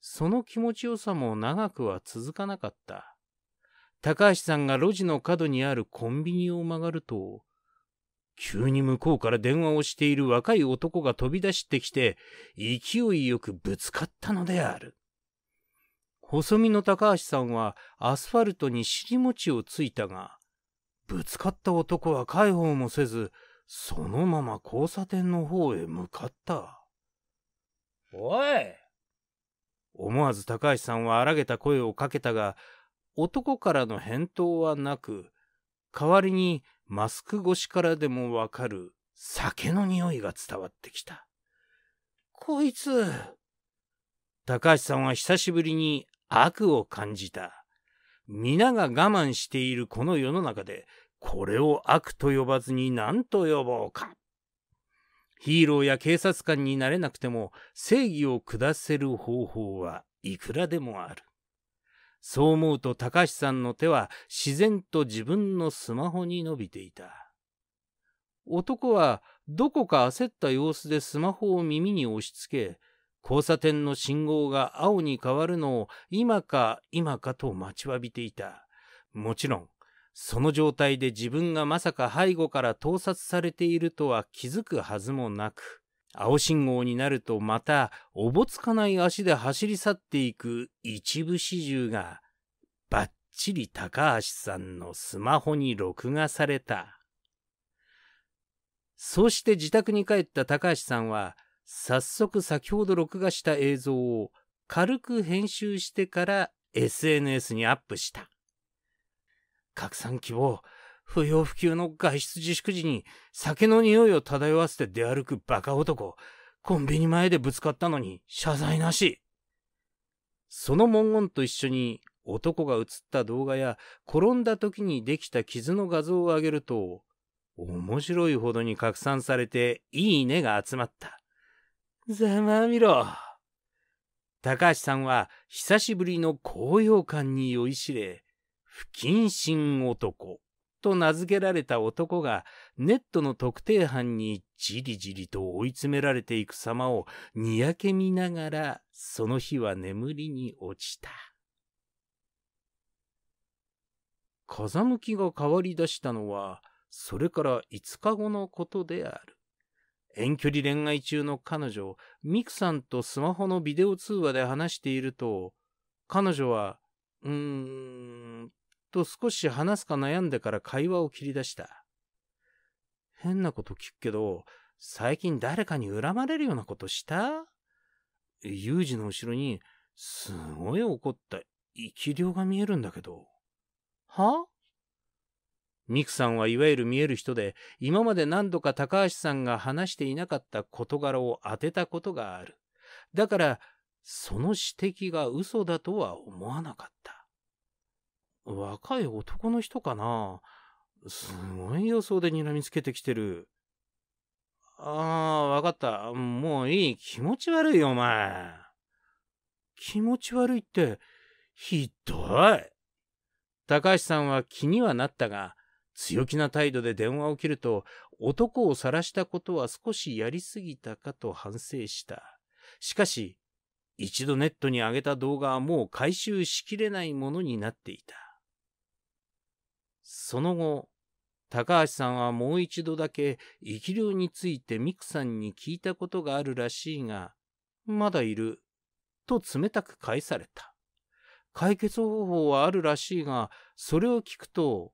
その気持ちよさも長くは続かなかった。高橋さんが路地の角にあるコンビニを曲がると、急に向こうから電話をしている若い男が飛び出してきて、勢いよくぶつかったのである。細身の高橋さんはアスファルトに尻餅をついたが、ぶつかった男は介抱もせず、そのまま交差点の方へ向かった。おい思わず高橋さんは荒げた声をかけたが、男からの返答はなく、代わりにマスク越しからでもわかる酒の匂いが伝わってきた。こいつ。高橋さんは久しぶりに悪を感じた。皆が我慢しているこの世の中で、これを悪と呼ばずに何と呼ぼうか。ヒーローや警察官になれなくても正義を下せる方法はいくらでもある。そう思うと高橋さんの手は自然と自分のスマホに伸びていた。男はどこか焦った様子でスマホを耳に押し付け、交差点の信号が青に変わるのを今か今かと待ちわびていた。もちろん、その状態で自分がまさか背後から盗撮されているとは気づくはずもなく、青信号になるとまた、おぼつかない足で走り去っていく一部始終が、ばっちり高橋さんのスマホに録画された。そうして自宅に帰った高橋さんは、早速先ほど録画した映像を軽く編集してから SNS にアップした。拡散希望、不要不急の外出自粛時に酒の匂いを漂わせて出歩くバカ男。コンビニ前でぶつかったのに謝罪なし。その文言と一緒に男が映った動画や転んだ時にできた傷の画像を上げると面白いほどに拡散されていいねが集まった。ざまみろ。高橋さんは久しぶりの高揚感に酔いしれ、不謹慎男。と名付けられた男がネットの特定班にじりじりと追い詰められていく様をにやけ見ながらその日は眠りに落ちた。風向きが変わりだしたのはそれから5日後のことである。遠距離恋愛中の彼女、ミクさんとスマホのビデオ通話で話していると、彼女は、うーん、と少し話すか悩んでから会話を切り出した。変なこと聞くけど、最近誰かに恨まれるようなことしたユージの後ろに、すごい怒った生き量が見えるんだけど。はミクさんはいわゆる見える人で、今まで何度か高橋さんが話していなかった事柄を当てたことがある。だから、その指摘が嘘だとは思わなかった。若い男の人かなすごい予想で睨みつけてきてる。ああ、わかった。もういい。気持ち悪いよ、お前。気持ち悪いって、ひどい。高橋さんは気にはなったが、強気な態度で電話を切ると、男を晒したことは少しやりすぎたかと反省した。しかし、一度ネットに上げた動画はもう回収しきれないものになっていた。その後、高橋さんはもう一度だけ生き量についてミクさんに聞いたことがあるらしいが、まだいる、と冷たく返された。解決方法はあるらしいが、それを聞くと、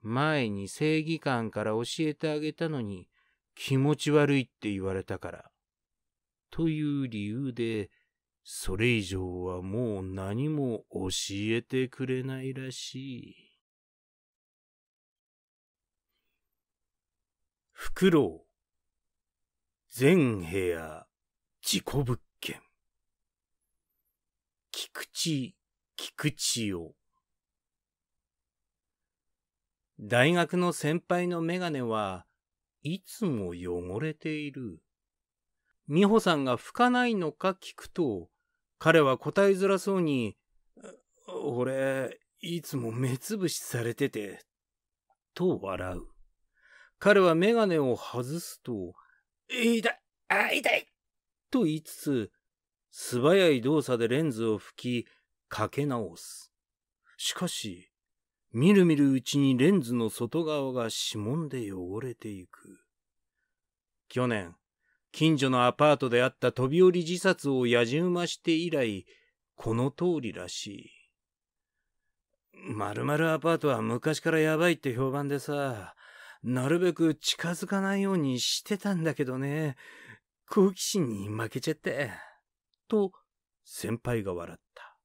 前に正義感から教えてあげたのに気持ち悪いって言われたから。という理由で、それ以上はもう何も教えてくれないらしい。フクロウ。全部屋、事故物件。菊池、菊池を。大学の先輩のメガネはいつも汚れている。美穂さんが拭かないのか聞くと、彼は答えづらそうに、俺、いつも目つぶしされてて、と笑う。彼はメガネを外すと、痛い、あ、痛いと言いつつ、素早い動作でレンズを拭き、かけ直す。しかし、みるみるうちにレンズの外側が指紋で汚れていく。去年、近所のアパートであった飛び降り自殺をやじ馬して以来、この通りらしい。まるまるアパートは昔からやばいって評判でさ、なるべく近づかないようにしてたんだけどね、好奇心に負けちゃって。と、先輩が笑った。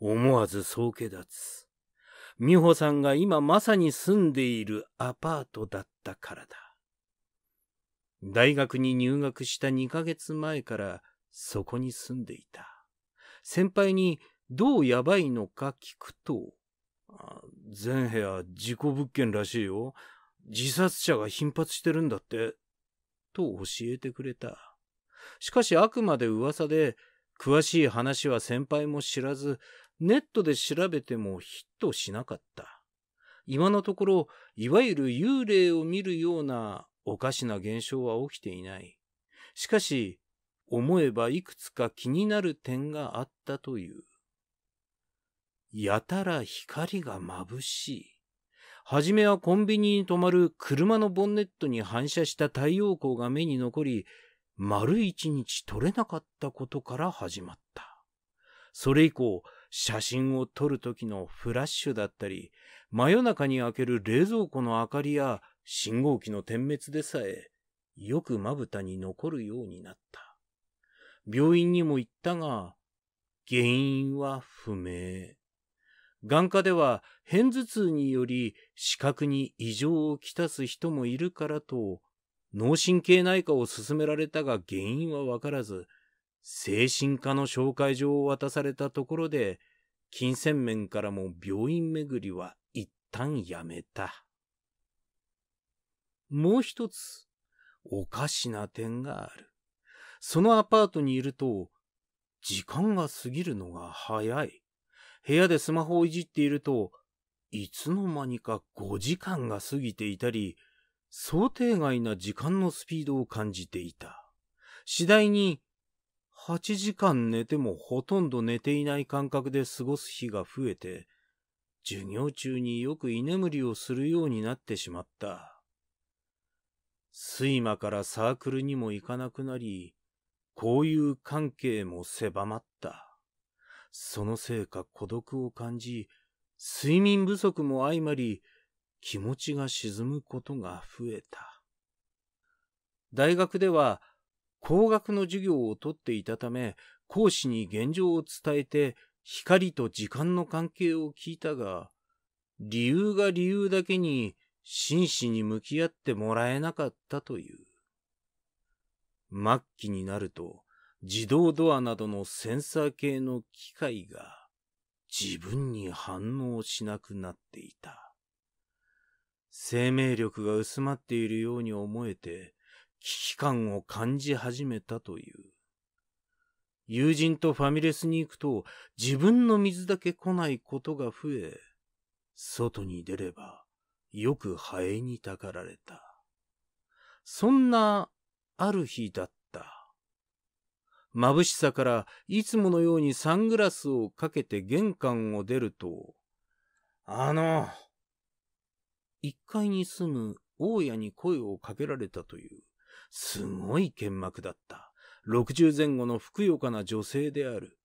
思わず総け立つ。美穂さんが今まさに住んでいるアパートだったからだ。大学に入学した2ヶ月前からそこに住んでいた。先輩にどうやばいのか聞くと、全部屋事故物件らしいよ。自殺者が頻発してるんだって、と教えてくれた。しかしあくまで噂で、詳しい話は先輩も知らず、ネットで調べてもヒットしなかった。今のところ、いわゆる幽霊を見るようなおかしな現象は起きていない。しかし、思えばいくつか気になる点があったという。やたら光が眩しい。初めはコンビニに止まる車のボンネットに反射した太陽光が目に残り、丸一日撮れなかったことから始まった。それ以降、写真を撮る時のフラッシュだったり、真夜中に開ける冷蔵庫の明かりや信号機の点滅でさえ、よくまぶたに残るようになった。病院にも行ったが、原因は不明。眼科では片頭痛により視覚に異常をきたす人もいるからと、脳神経内科を勧められたが原因はわからず、精神科の紹介状を渡されたところで、金銭面からも病院巡りは一旦やめた。もう一つ、おかしな点がある。そのアパートにいると、時間が過ぎるのが早い。部屋でスマホをいじっていると、いつの間にか5時間が過ぎていたり、想定外な時間のスピードを感じていた。次第に、8時間寝てもほとんど寝ていない感覚で過ごす日が増えて、授業中によく居眠りをするようになってしまった。睡魔からサークルにも行かなくなり、交友関係も狭まった。そのせいか孤独を感じ、睡眠不足も相まり、気持ちが沈むことが増えた。大学では、工学の授業をとっていたため、講師に現状を伝えて、光と時間の関係を聞いたが、理由が理由だけに真摯に向き合ってもらえなかったという。末期になると、自動ドアなどのセンサー系の機械が自分に反応しなくなっていた。生命力が薄まっているように思えて危機感を感じ始めたという。友人とファミレスに行くと自分の水だけ来ないことが増え、外に出ればよくハエにたかられた。そんなある日だった。眩しさからいつものようにサングラスをかけて玄関を出ると、あの、1階に住む大家に声をかけられたという、すごい剣幕だった。60前後のふくよかな女性である。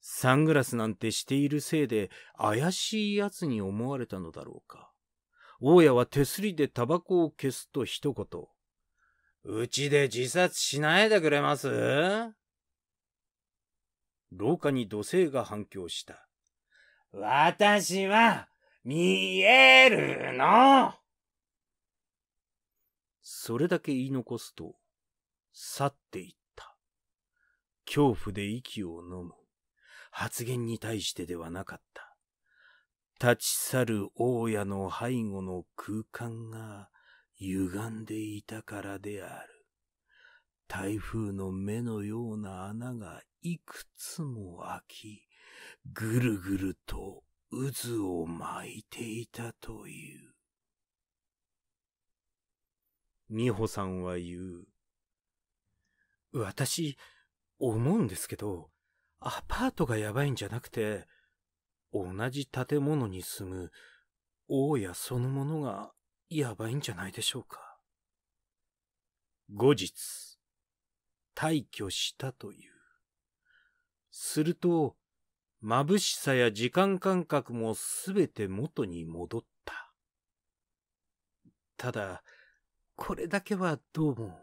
サングラスなんてしているせいで怪しい奴に思われたのだろうか。大家は手すりでタバコを消すと一言。うちで自殺しないでくれます廊下に土星が反響した。私は、見えるのそれだけ言い残すと、去っていった。恐怖で息を呑む。発言に対してではなかった。立ち去る大家の背後の空間が歪んでいたからである。台風の目のような穴がいくつも開き、ぐるぐると渦を巻いていたという。美穂さんは言う。私、思うんですけど、アパートがやばいんじゃなくて、同じ建物に住む大家そのものがやばいんじゃないでしょうか。後日。退去したという。すると、眩しさや時間感覚もすべて元に戻った。ただ、これだけはどうも。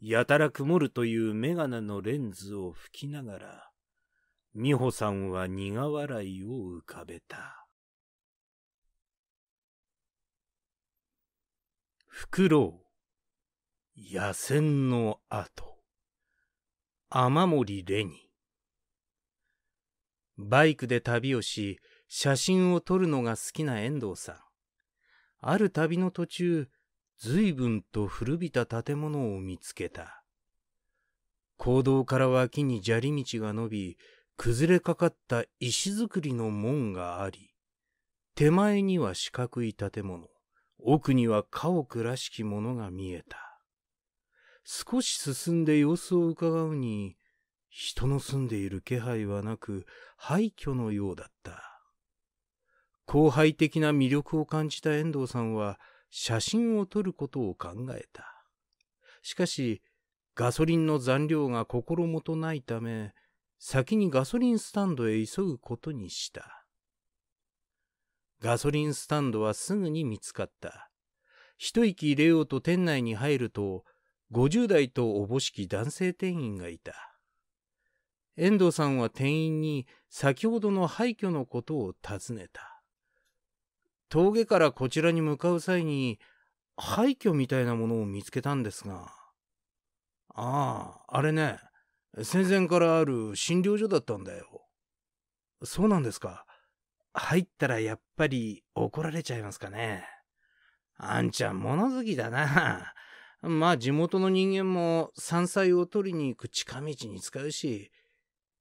やたら曇るというメガネのレンズを拭きながら、美穂さんは苦笑いを浮かべた。フクロ野戦の後、雨森レニ。バイクで旅をし、写真を撮るのが好きな遠藤さん。ある旅の途中、随分と古びた建物を見つけた。坑道から脇に砂利道が伸び、崩れかかった石造りの門があり、手前には四角い建物、奥には家屋らしきものが見えた。少し進んで様子を伺うに、人の住んでいる気配はなく、廃墟のようだった。後輩的な魅力を感じた遠藤さんは、写真を撮ることを考えた。しかし、ガソリンの残量が心もとないため、先にガソリンスタンドへ急ぐことにした。ガソリンスタンドはすぐに見つかった。一息入れようと店内に入ると、50代とおぼしき男性店員がいた。遠藤さんは店員に先ほどの廃墟のことを尋ねた。峠からこちらに向かう際に廃墟みたいなものを見つけたんですが。ああ、あれね、戦前からある診療所だったんだよ。そうなんですか。入ったらやっぱり怒られちゃいますかね。あんちゃん物好きだな。まあ地元の人間も山菜を取りに行く近道に使うし、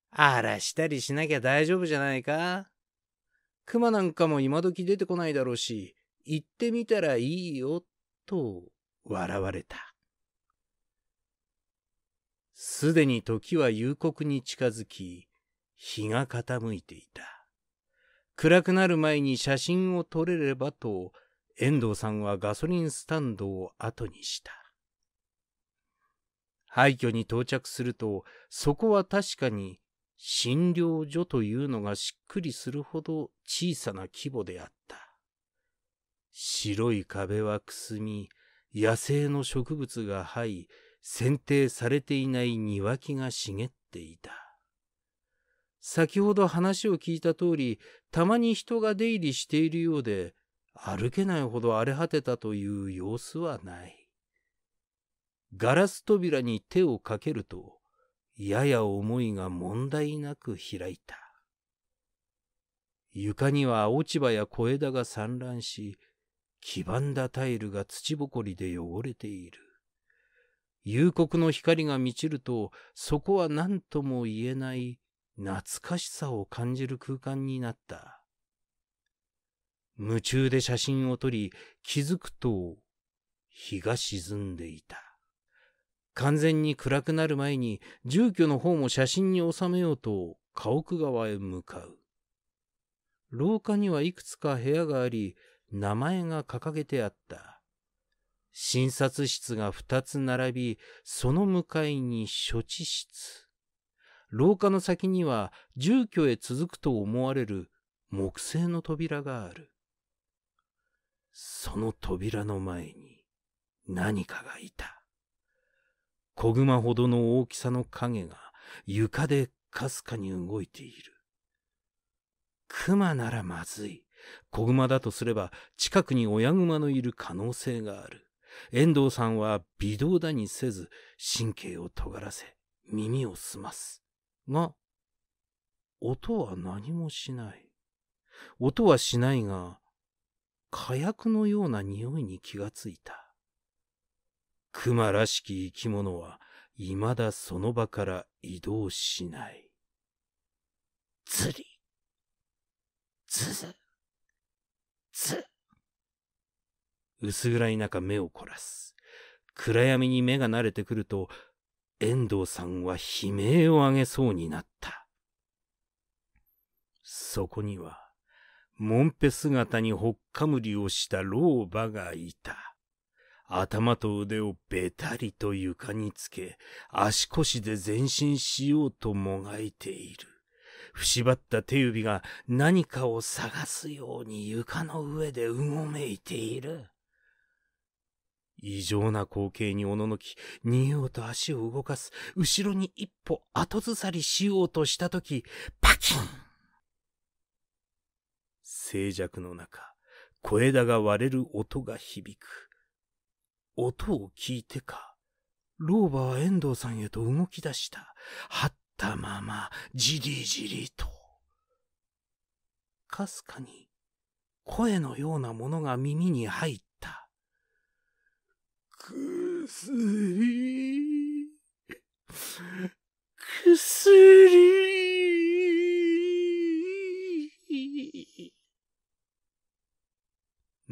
荒らしたりしなきゃ大丈夫じゃないか熊なんかも今時出てこないだろうし、行ってみたらいいよ、と笑われた。すでに時は夕刻に近づき、日が傾いていた。暗くなる前に写真を撮れればと、遠藤さんはガソリンスタンドを後にした。廃墟に到着すると、そこは確かに診療所というのがしっくりするほど小さな規模であった。白い壁はくすみ、野生の植物が生い、剪定されていない庭木が茂っていた。先ほど話を聞いた通り、たまに人が出入りしているようで、歩けないほど荒れ果てたという様子はない。ガラス扉に手をかけると、やや思いが問題なく開いた。床には落ち葉や小枝が散乱し、黄ばんだタイルが土ぼこりで汚れている。夕刻の光が満ちると、そこは何とも言えない懐かしさを感じる空間になった。夢中で写真を撮り、気づくと、日が沈んでいた。完全に暗くなる前に住居の方も写真に収めようと家屋側へ向かう。廊下にはいくつか部屋があり、名前が掲げてあった。診察室が二つ並び、その向かいに処置室。廊下の先には住居へ続くと思われる木製の扉がある。その扉の前に何かがいた。子熊ほどの大きさの影が床でかすかに動いている。熊ならまずい。子熊だとすれば近くに親熊のいる可能性がある。遠藤さんは微動だにせず神経を尖らせ耳を澄ます。が、音は何もしない。音はしないが、火薬のような匂いに気がついた。熊らしき生き物は未だその場から移動しない。ずり、ずず、ず。薄暗い中目を凝らす。暗闇に目が慣れてくると、遠藤さんは悲鳴を上げそうになった。そこには、もんぺ姿にほっかむりをした老婆がいた。頭と腕をべたりと床につけ、足腰で前進しようともがいている。ふしばった手指が何かを探すように床の上でうごめいている。異常な光景におののき、逃げようと足を動かす、後ろに一歩後ずさりしようとしたとき、パキン静寂の中、小枝が割れる音が響く。音を聞いてか。老婆は遠藤さんへと動き出した。張ったまま、じりじりと。かすかに、声のようなものが耳に入った。薬、薬。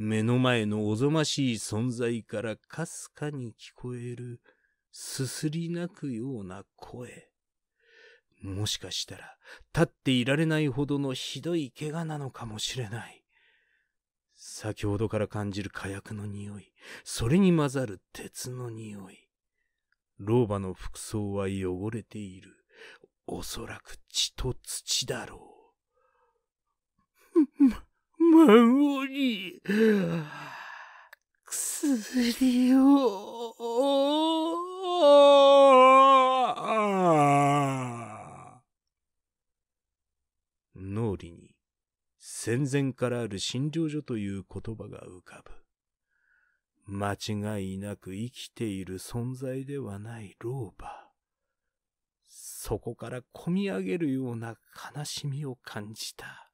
目の前のおぞましい存在からかすかに聞こえる、すすり泣くような声。もしかしたら、立っていられないほどのひどい怪我なのかもしれない。先ほどから感じる火薬の匂い、それに混ざる鉄の匂い。老婆の服装は汚れている。おそらく血と土だろう。孫に、薬を、脳裏に戦前からある診療所という言葉が浮かぶ。間違いなく生きている存在ではない老婆。そこから込み上げるような悲しみを感じた。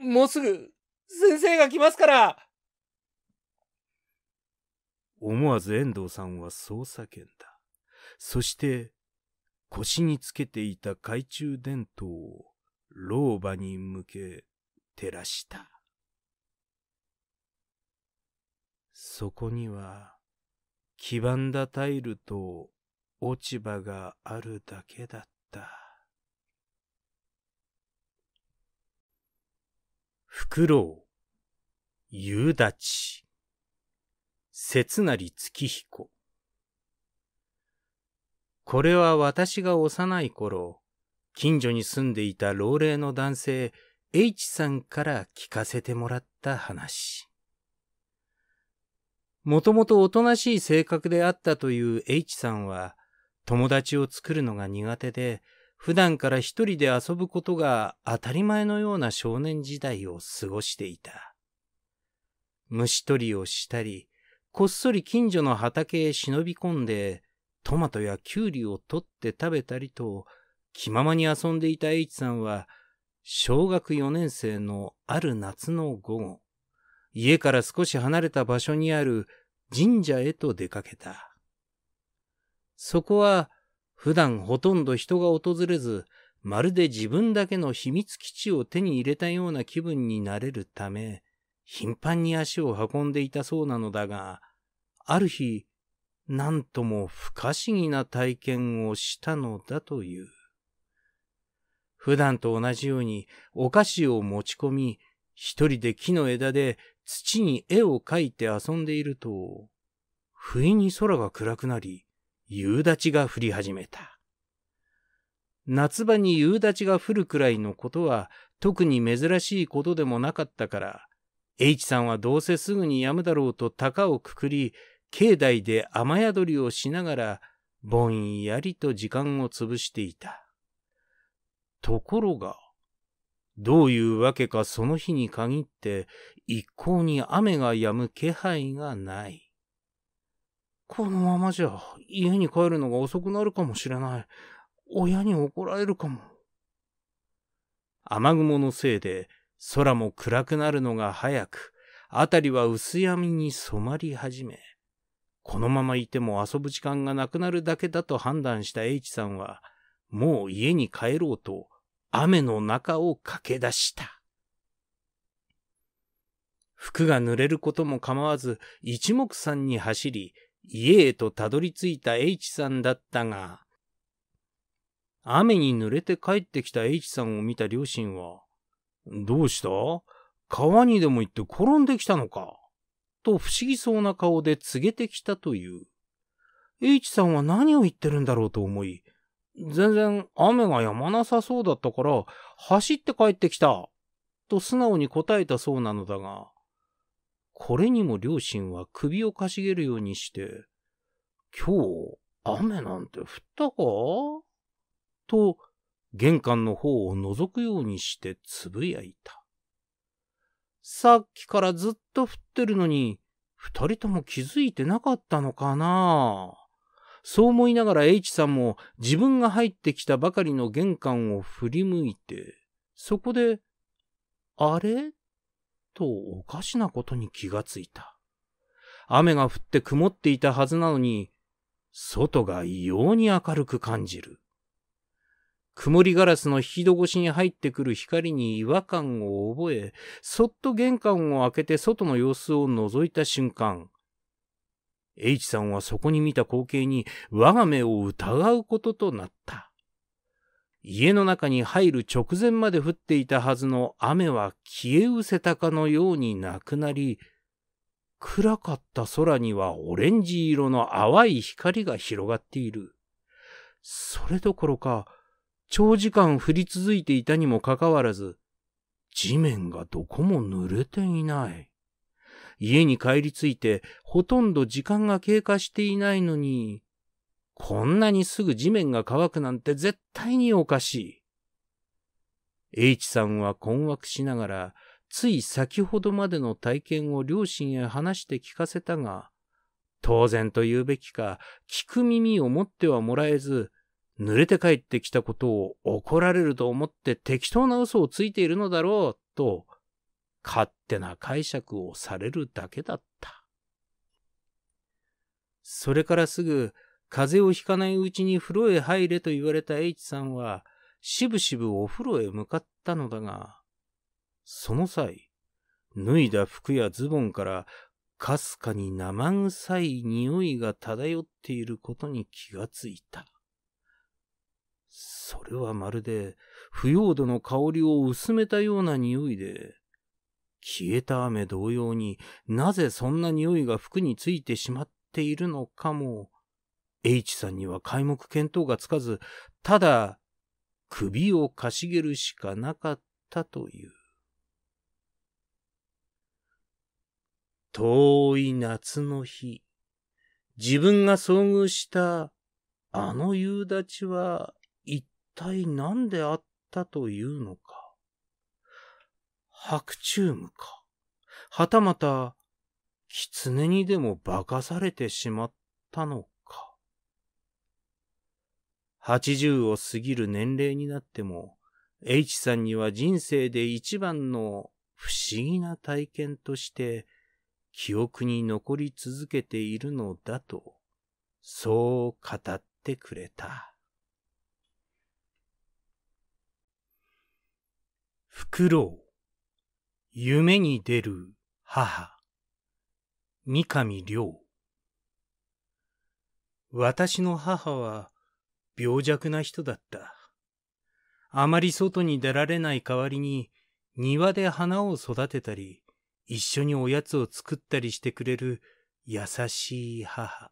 もうすぐ、先生が来ますから思わず遠藤さんはそう叫んだ。そして、腰につけていた懐中電灯を老婆に向け照らした。そこには、黄ばんだタイルと落ち葉があるだけだった。フクロウ、夕立、切なり月彦。これは私が幼い頃、近所に住んでいた老齢の男性 H さんから聞かせてもらった話。もともとおとなしい性格であったという H さんは、友達を作るのが苦手で、普段から一人で遊ぶことが当たり前のような少年時代を過ごしていた。虫取りをしたり、こっそり近所の畑へ忍び込んで、トマトやキュウリを取って食べたりと、気ままに遊んでいた H さんは、小学4年生のある夏の午後、家から少し離れた場所にある神社へと出かけた。そこは普段ほとんど人が訪れず、まるで自分だけの秘密基地を手に入れたような気分になれるため、頻繁に足を運んでいたそうなのだが、ある日、なんとも不可思議な体験をしたのだという。普段と同じようにお菓子を持ち込み、一人で木の枝で土に絵を描いて遊んでいると、不意に空が暗くなり、夕立が降り始めた。夏場に夕立が降るくらいのことは特に珍しいことでもなかったから、H さんはどうせすぐにやむだろうと高をくくり、境内で雨宿りをしながら、ぼんやりと時間を潰していた。ところが、どういうわけかその日に限って、一向に雨が止む気配がない。このままじゃ、家に帰るのが遅くなるかもしれない。親に怒られるかも。雨雲のせいで、空も暗くなるのが早く、あたりは薄闇に染まり始め、このままいても遊ぶ時間がなくなるだけだと判断した H さんは、もう家に帰ろうと、雨の中を駆け出した。服が濡れることも構わず、一目散に走り、家へとたどり着いた H さんだったが、雨に濡れて帰ってきた H さんを見た両親は、どうした川にでも行って転んできたのかと不思議そうな顔で告げてきたという。H さんは何を言ってるんだろうと思い、全然雨が止まなさそうだったから、走って帰ってきたと素直に答えたそうなのだが、これにも両親は首をかしげるようにして、今日、雨なんて降ったかと、玄関の方を覗くようにしてつぶやいた。さっきからずっと降ってるのに、二人とも気づいてなかったのかなそう思いながら H さんも自分が入ってきたばかりの玄関を振り向いて、そこで、あれとおかしなことに気がついた。雨が降って曇っていたはずなのに、外が異様に明るく感じる。曇りガラスの引き戸越しに入ってくる光に違和感を覚え、そっと玄関を開けて外の様子を覗いた瞬間、H さんはそこに見た光景に我が目を疑うこととなった。家の中に入る直前まで降っていたはずの雨は消え失せたかのようになくなり、暗かった空にはオレンジ色の淡い光が広がっている。それどころか、長時間降り続いていたにもかかわらず、地面がどこも濡れていない。家に帰り着いて、ほとんど時間が経過していないのに、こんなにすぐ地面が乾くなんて絶対におかしい。H さんは困惑しながら、つい先ほどまでの体験を両親へ話して聞かせたが、当然と言うべきか、聞く耳を持ってはもらえず、濡れて帰ってきたことを怒られると思って適当な嘘をついているのだろう、と、勝手な解釈をされるだけだった。それからすぐ、風邪をひかないうちに風呂へ入れと言われた H さんは、しぶしぶお風呂へ向かったのだが、その際、脱いだ服やズボンから、かすかに生臭い匂いが漂っていることに気がついた。それはまるで、腐葉土の香りを薄めたような匂いで、消えた雨同様になぜそんな匂いが服についてしまっているのかも H さんには皆目見当がつかず、ただ首をかしげるしかなかったという。遠い夏の日、自分が遭遇したあの夕立は一体何であったというのか。白昼夢か。はたまた、狐にでも化かされてしまったのか。80を過ぎる年齢になっても、H さんには人生で一番の不思議な体験として記憶に残り続けているのだと、そう語ってくれた。フクロウ、夢に出る母、三上良。私の母は、病弱な人だった。あまり外に出られない代わりに、庭で花を育てたり、一緒におやつを作ったりしてくれる優しい母。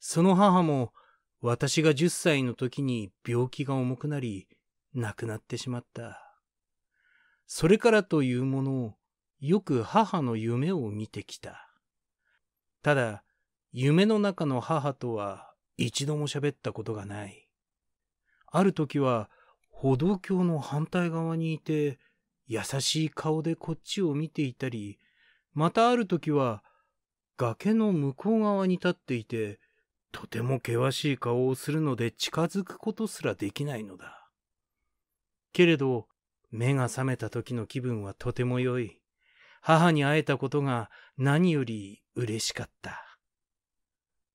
その母も私が10歳の時に病気が重くなり、亡くなってしまった。それからというものをよく母の夢を見てきた。ただ、夢の中の母とは一度も喋ったことがない。ある時は歩道橋の反対側にいて、優しい顔でこっちを見ていたり、またある時は崖の向こう側に立っていて、とても険しい顔をするので近づくことすらできないのだ。けれど、目が覚めた時の気分はとても良い。母に会えたことが何より嬉しかった。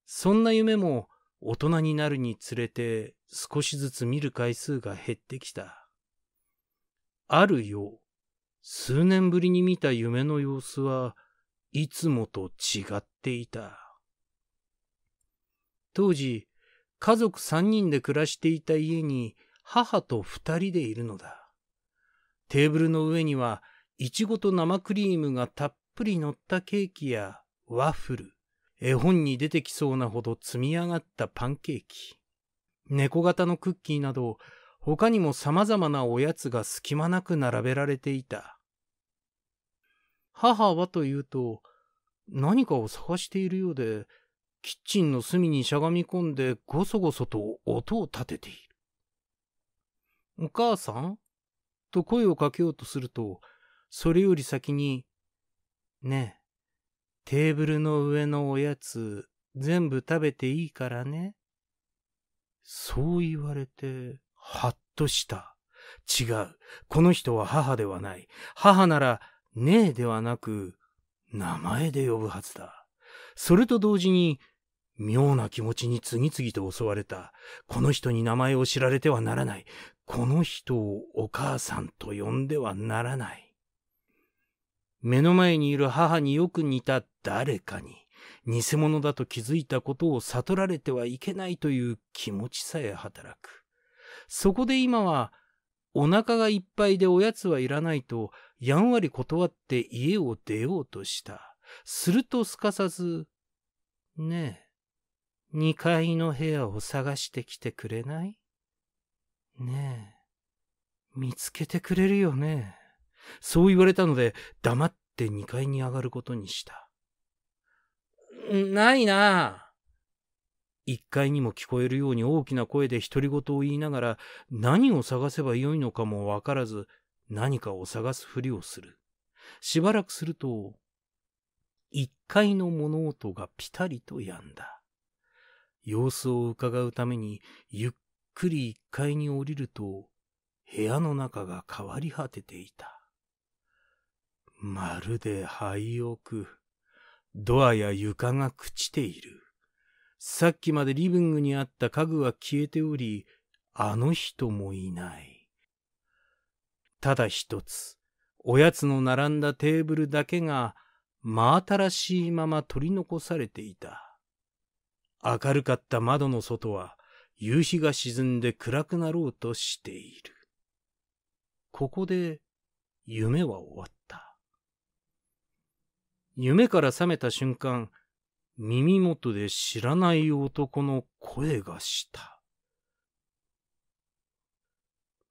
そんな夢も大人になるにつれて少しずつ見る回数が減ってきた。あるよ、数年ぶりに見た夢の様子はいつもと違っていた。当時、家族三人で暮らしていた家に母と二人でいるのだ。テーブルの上には、いちごと生クリームがたっぷり乗ったケーキやワッフル、絵本に出てきそうなほど積み上がったパンケーキ、猫型のクッキーなど、他にも様々なおやつが隙間なく並べられていた。母はというと、何かを探しているようで、キッチンの隅にしゃがみ込んでごそごそと音を立てている。お母さんと声をかけようとすると、それより先に、ねえ、テーブルの上のおやつ全部食べていいからね。そう言われて、はっとした。違う。この人は母ではない。母なら、ねえではなく、名前で呼ぶはずだ。それと同時に、妙な気持ちに次々と襲われた。この人に名前を知られてはならない。この人をお母さんと呼んではならない。目の前にいる母によく似た誰かに、偽物だと気づいたことを悟られてはいけないという気持ちさえ働く。そこで今は、お腹がいっぱいでおやつはいらないと、やんわり断って家を出ようとした。するとすかさず、ねえ、2階の部屋を探してきてくれないねえ、見つけてくれるよね。そう言われたので、黙って2階に上がることにした。ないな1階にも聞こえるように大きな声で独り言を言いながら、何を探せばよいのかもわからず、何かを探すふりをする。しばらくすると、1階の物音がピタリと止んだ。様子を伺うために、ゆっくり1階に降りると、部屋の中が変わり果てていた。まるで廃屋。ドアや床が朽ちている。さっきまでリビングにあった家具は消えており、あの人もいない。ただ一つ、おやつの並んだテーブルだけが、真新しいまま取り残されていた。明るかった窓の外は、夕日が沈んで暗くなろうとしている。ここで、夢は終わった。夢から覚めた瞬間、耳元で知らない男の声がした。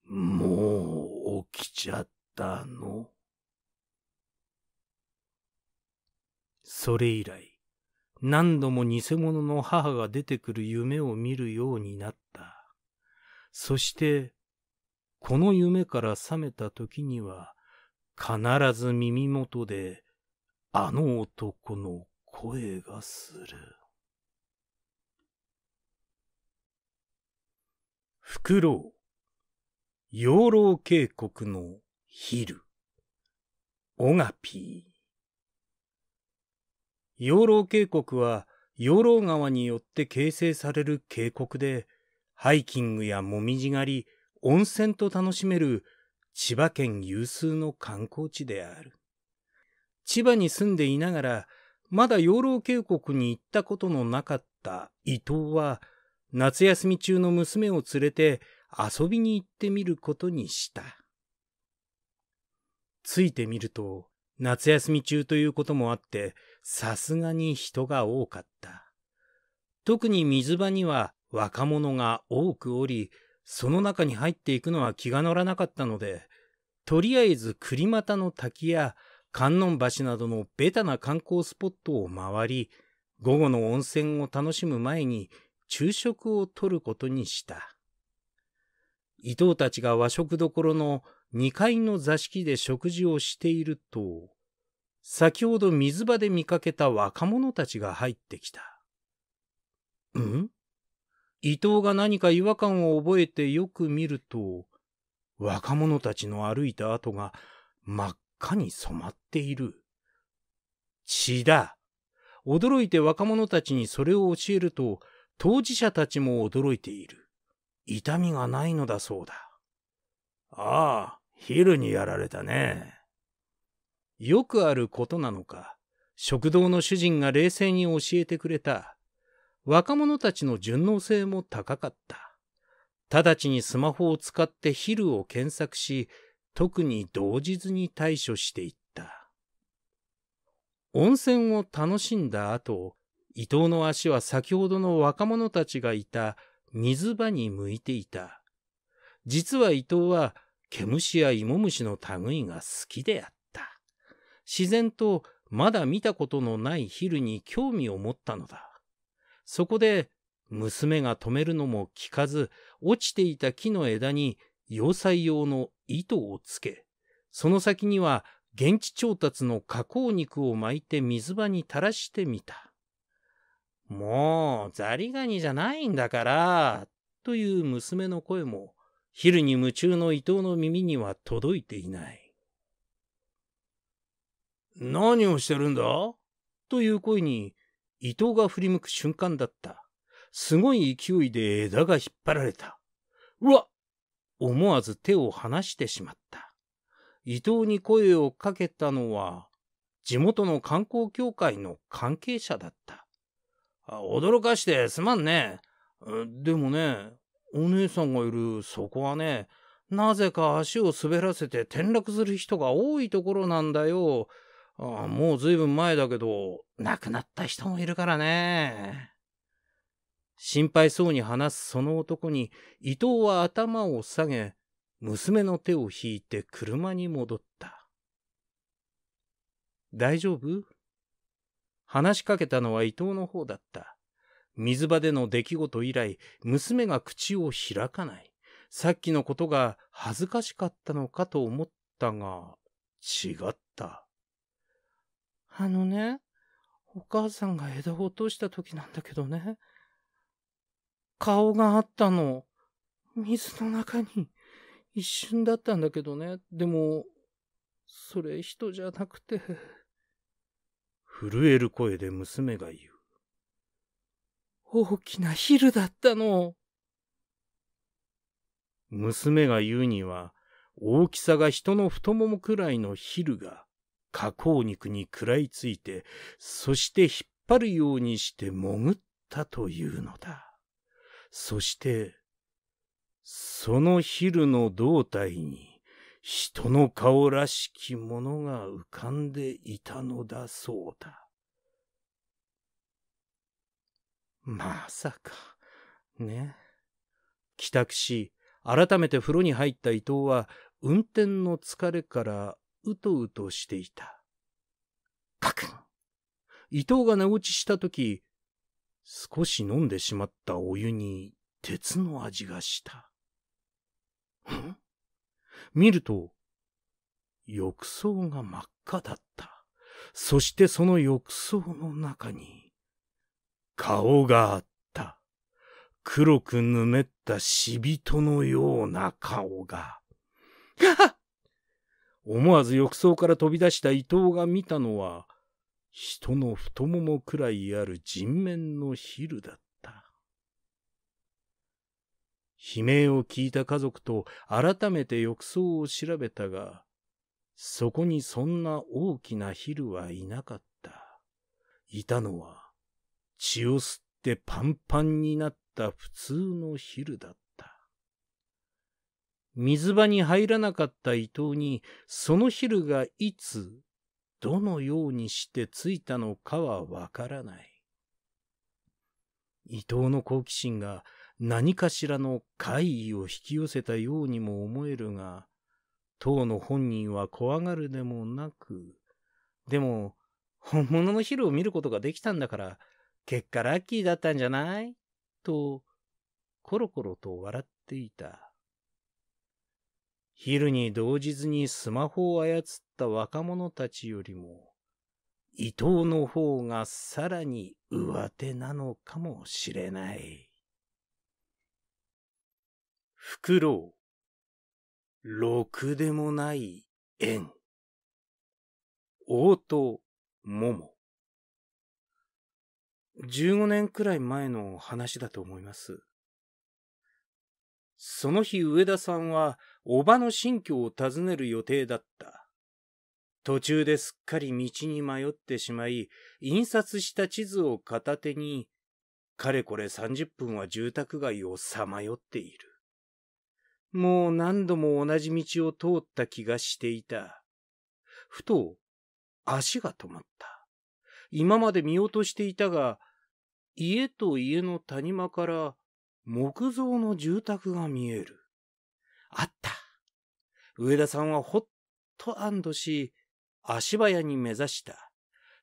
もう起きちゃったのそれ以来、何度も偽物の母が出てくる夢を見るようになった。そして、この夢から覚めた時には、必ず耳元であの男の声がする。フクロウ、養老渓谷の昼、オガピー。養老渓谷は養老川によって形成される渓谷で、ハイキングやもみじ狩り、温泉と楽しめる千葉県有数の観光地である。千葉に住んでいながら、まだ養老渓谷に行ったことのなかった伊藤は、夏休み中の娘を連れて遊びに行ってみることにした。ついてみると、夏休み中ということもあって、さすがに人が多かった。特に水場には若者が多くおり、その中に入っていくのは気が乗らなかったので、とりあえず栗股の滝や観音橋などのベタな観光スポットを回り、午後の温泉を楽しむ前に昼食をとることにした。伊藤たちが和食どころの2階の座敷で食事をしていると、先ほど水場で見かけた若者たちが入ってきた。ん伊藤が何か違和感を覚えてよく見ると、若者たちの歩いた跡が真っかに染まっている。血だ。驚いて若者たちにそれを教えると、当事者たちも驚いている。痛みがないのだそうだ。ああ、ヒルにやられたね。よくあることなのか、食堂の主人が冷静に教えてくれた。若者たちの順応性も高かった。直ちにスマホを使ってヒルを検索し、特に動じずに対処していった。温泉を楽しんだ後、伊藤の足は先ほどの若者たちがいた水場に向いていた。実は伊藤は毛虫や芋虫の類が好きであった。自然とまだ見たことのない昼に興味を持ったのだ。そこで娘が止めるのも聞かず、落ちていた木の枝に要塞用の糸をつけ、その先には現地調達の加工肉を巻いて水場に垂らしてみた。もう、ザリガニじゃないんだから、という娘の声も、昼に夢中の伊藤の耳には届いていない。何をしてるんだという声に、伊藤が振り向く瞬間だった。すごい勢いで枝が引っ張られた。うわ思わず手を離してしまった。伊藤に声をかけたのは、地元の観光協会の関係者だった。驚かしてすまんね。でもね、お姉さんがいるそこはね、なぜか足を滑らせて転落する人が多いところなんだよ。ああもうずいぶん前だけど、亡くなった人もいるからね。心配そうに話すその男に伊藤は頭を下げ、娘の手を引いて車に戻った。大丈夫話しかけたのは伊藤の方だった。水場での出来事以来、娘が口を開かない。さっきのことが恥ずかしかったのかと思ったが、違った。あのね、お母さんが枝を落とした時なんだけどね。顔があったの。水の中に。一瞬だったんだけどね。でも、それ人じゃなくて。震える声で娘が言う。大きなヒルだったの。娘が言うには、大きさが人の太ももくらいのヒルが、加工肉に食らいついて、そして引っ張るようにして潜ったというのだ。そして、その昼の胴体に人の顔らしきものが浮かんでいたのだそうだ。まさか、ね。帰宅し、改めて風呂に入った伊藤は、運転の疲れからうとうとしていた。かくん伊藤が寝落ちした時、少し飲んでしまったお湯に鉄の味がした。ん見ると、浴槽が真っ赤だった。そしてその浴槽の中に、顔があった。黒くぬめった死人のような顔が。思わず浴槽から飛び出した伊藤が見たのは、人の太ももくらいある人面のヒルだった。悲鳴を聞いた家族と改めて浴槽を調べたが、そこにそんな大きなヒルはいなかった。いたのは、血を吸ってパンパンになった普通のヒルだった。水場に入らなかった伊藤に、そのヒルがいつどのようにしてついたのかはわからない。伊藤の好奇心が何かしらの怪異を引き寄せたようにも思えるが、当の本人は怖がるでもなく、でも、本物のヒルを見ることができたんだから、結果ラッキーだったんじゃないと、コロコロと笑っていた。昼に動じずにスマホを操った若者たちよりも、伊藤の方がさらに上手なのかもしれない。フクロウ、ろくでもない縁。王と桃。15年くらい前の話だと思います。その日上田さんは叔母の新居を訪ねる予定だった。途中ですっかり道に迷ってしまい、印刷した地図を片手に、かれこれ30分は住宅街をさまよっている。もう何度も同じ道を通った気がしていた。ふと、足が止まった。今まで見落としていたが、家と家の谷間から木造の住宅が見える。あった。上田さんはほっと安堵し、足早に目指した。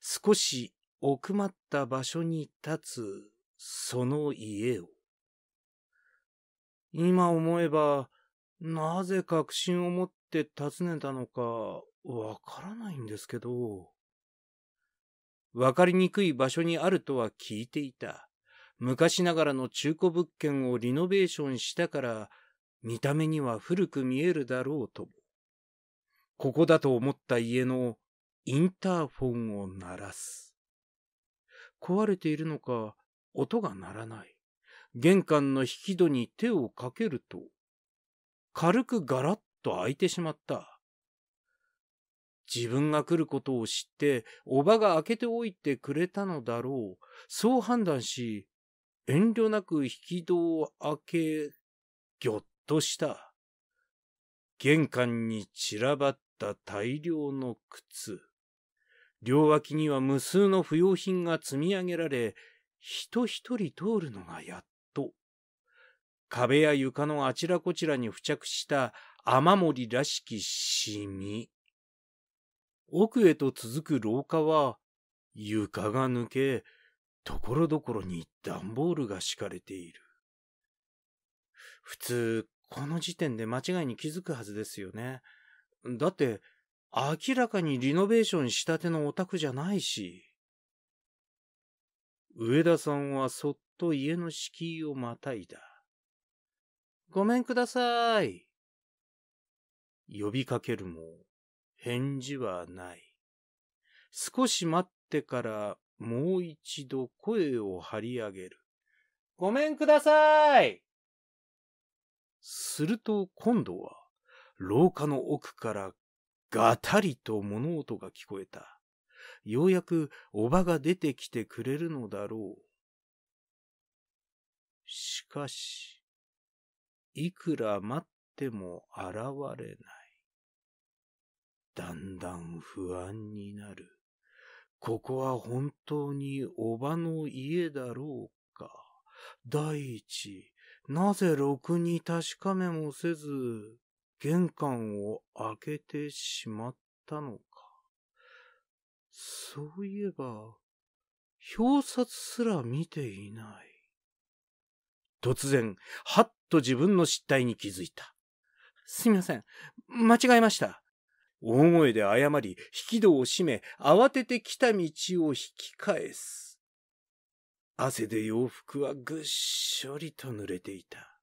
少し奥まった場所に立つ、その家を。今思えば、なぜ確信を持って訪ねたのか、わからないんですけど。わかりにくい場所にあるとは聞いていた。昔ながらの中古物件をリノベーションしたから、見た目には古く見えるだろうとも、ここだと思った家のインターフォンを鳴らす。壊れているのか、音が鳴らない。玄関の引き戸に手をかけると、軽くガラッと開いてしまった。自分が来ることを知って、おばが開けておいてくれたのだろう。そう判断し、遠慮なく引き戸を開け、ぎょっとした。玄関に散らばった大量の靴。両脇には無数の不用品が積み上げられ、人一人通るのがやっと。壁や床のあちらこちらに付着した雨漏りらしきシミ。奥へと続く廊下は、床が抜け、ところどころに段ボールが敷かれている。普通、この時点で間違いに気づくはずですよね。だって、明らかにリノベーションしたてのお宅じゃないし。上田さんはそっと家の敷居をまたいだ。ごめんください。呼びかけるも、返事はない。少し待ってからもう一度声を張り上げる。ごめんくださいすると今度は、廊下の奥からガタリと物音が聞こえた。ようやくおばが出てきてくれるのだろう。しかし、いくら待っても現れない。だんだん不安になる。ここは本当におばの家だろうか。第一、なぜろくに確かめもせず、玄関を開けてしまったのか。そういえば、表札すら見ていない。突然、はっと自分の失態に気づいた。すみません。間違えました。大声で謝り、引き戸を閉め、慌てて来た道を引き返す。汗で洋服はぐっしょりと濡れていた。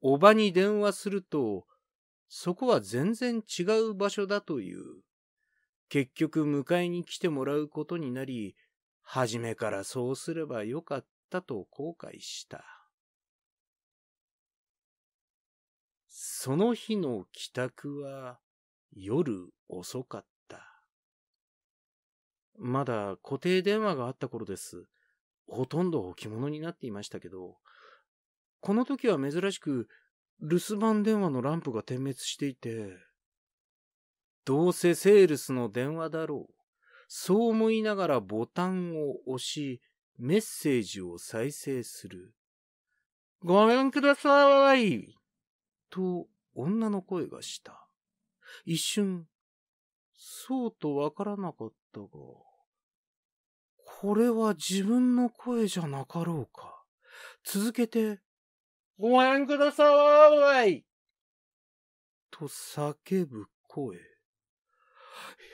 おばに電話すると、そこは全然違う場所だという。結局迎えに来てもらうことになり、初めからそうすればよかったと後悔した。その日の帰宅は夜遅かった。まだ固定電話があった頃です。ほとんど置物になっていましたけど、この時は珍しく留守番電話のランプが点滅していて、どうせセールスの電話だろう。そう思いながらボタンを押し、メッセージを再生する。ごめんくださいと、女の声がした。一瞬、そうとわからなかったが。これは自分の声じゃなかろうか。続けて、ご覧くださいと叫ぶ声。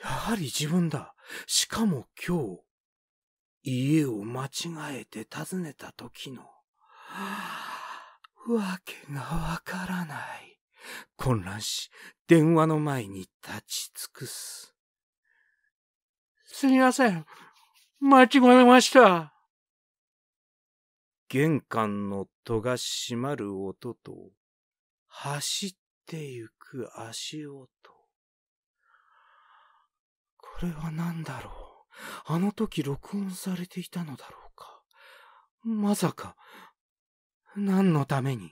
やはり自分だ。しかも今日、家を間違えて訪ねた時の、わけがわからない。混乱し、電話の前に立ち尽くす。すみません。間違えました。玄関の戸が閉まる音と、走ってゆく足音。これは何だろうあの時録音されていたのだろうかまさか、何のために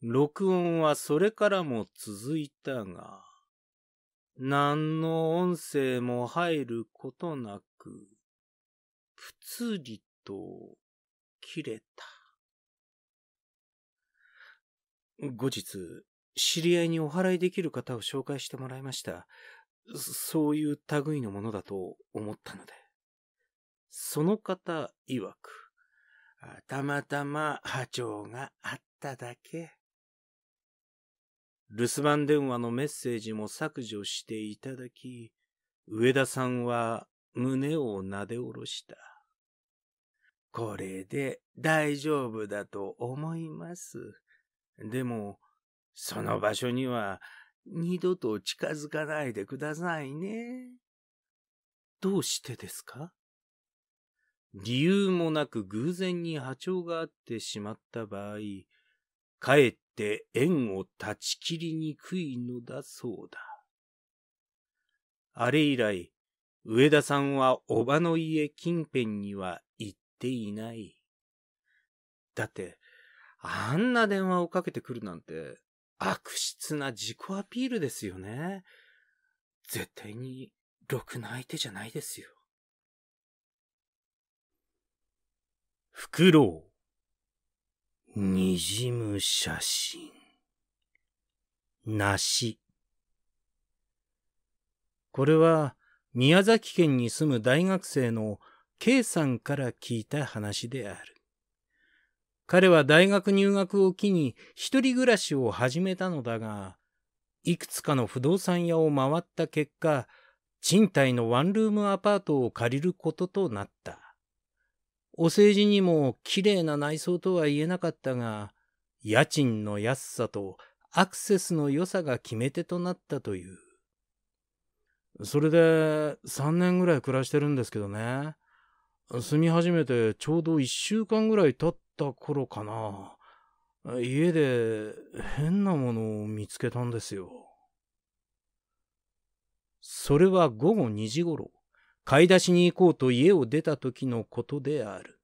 録音はそれからも続いたが、何の音声も入ることなく、ぷつりと切れた。後日、知り合いにお払いできる方を紹介してもらいました。そういう類のものだと思ったので。その方曰く、たまたま波長があっただけ。留守番電話のメッセージも削除していただき、上田さんは胸をなでおろした。これで大丈夫だと思います。でも、その場所には二度と近づかないでくださいね。どうしてですか理由もなく偶然に波長があってしまった場合、かえって縁を断ち切りにくいのだそうだ。あれ以来、上田さんはおばの家近辺には行っていない。だって、あんな電話をかけてくるなんて、悪質な自己アピールですよね。絶対に、ろくな相手じゃないですよ。フクロウ。にじむ写真。なし。これは宮崎県に住む大学生の K さんから聞いた話である。彼は大学入学を機に一人暮らしを始めたのだが、いくつかの不動産屋を回った結果、賃貸のワンルームアパートを借りることとなった。お世辞にも綺麗な内装とは言えなかったが、家賃の安さとアクセスの良さが決め手となったという。それで3年ぐらい暮らしてるんですけどね。住み始めてちょうど1週間ぐらい経った頃かな。家で変なものを見つけたんですよ。それは午後2時頃。買い出しに行こうと家を出た時のことである。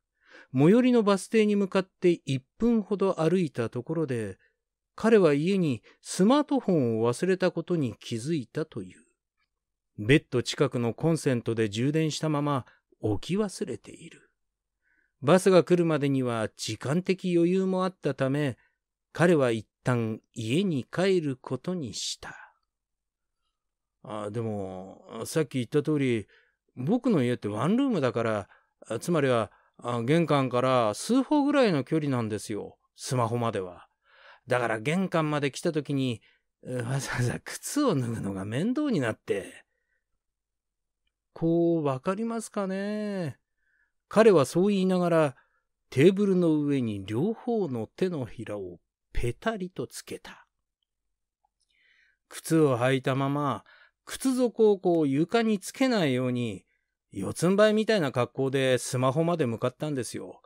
最寄りのバス停に向かって1分ほど歩いたところで、彼は家にスマートフォンを忘れたことに気づいたという。ベッド近くのコンセントで充電したまま置き忘れている。バスが来るまでには時間的余裕もあったため、彼は一旦家に帰ることにした。あでも、さっき言った通り、僕の家ってワンルームだから、つまりは、玄関から数歩ぐらいの距離なんですよ。スマホまでは。だから玄関まで来た時に、わざわざ靴を脱ぐのが面倒になって。こう、わかりますかね。彼はそう言いながら、テーブルの上に両方の手のひらをペタリとつけた。靴を履いたまま、靴底をこう床につけないように、四つん這いみたいな格好でスマホまで向かったんですよ。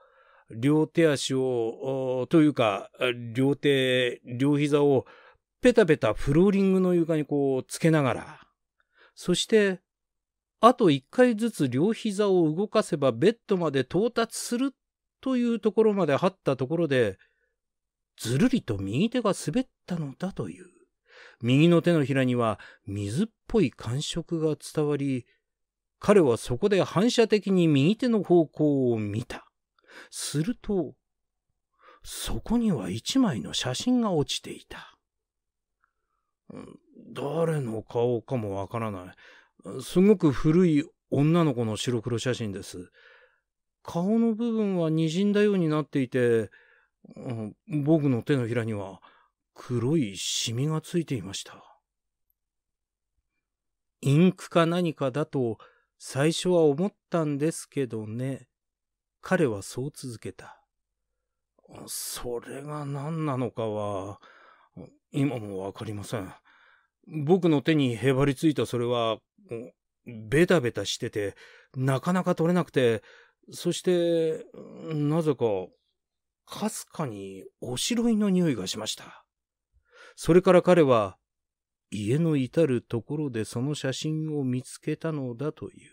両手足を、というか、両手、両膝をペタペタフローリングの床にこうつけながら。そして、あと一回ずつ両膝を動かせばベッドまで到達するというところまで張ったところで、ずるりと右手が滑ったのだという。右の手のひらには水っぽい感触が伝わり、彼はそこで反射的に右手の方向を見た。すると、そこには一枚の写真が落ちていた。誰の顔かもわからない。すごく古い女の子の白黒写真です。顔の部分は滲んだようになっていて、僕の手のひらには黒いシミがついていました。インクか何かだと最初は思ったんですけどね。彼はそう続けた。それが何なのかは、今もわかりません。僕の手にへばりついたそれは、ベタベタしてて、なかなか取れなくて、そして、なぜか、かすかにおしろいの匂いがしました。それから彼は、家の至るところでその写真を見つけたのだという。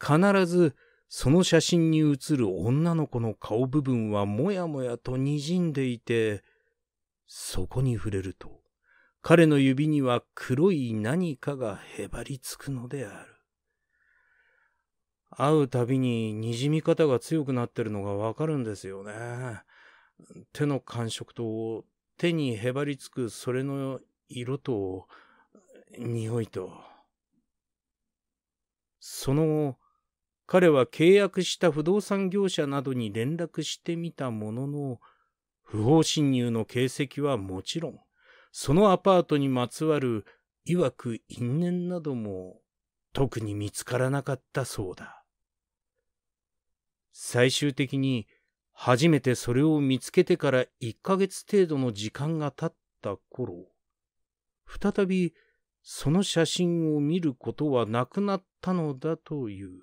必ずその写真に写る女の子の顔部分はもやもやと滲んでいて、そこに触れると、彼の指には黒い何かがへばりつくのである。会うたびに滲み方が強くなってるのがわかるんですよね。手の感触と手にへばりつくそれの色と、匂いと。その後、彼は契約した不動産業者などに連絡してみたものの、不法侵入の形跡はもちろん、そのアパートにまつわる曰く因縁なども特に見つからなかったそうだ。最終的に初めてそれを見つけてから1ヶ月程度の時間が経った頃、再びその写真を見ることはなくなったのだという。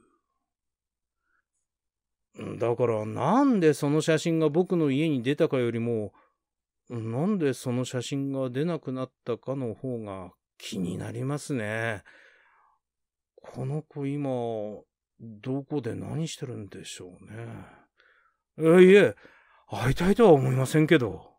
だからなんでその写真が僕の家に出たかよりも、なんでその写真が出なくなったかの方が気になりますね。この子今、どこで何してるんでしょうね。えいえ、会いたいとは思いませんけど。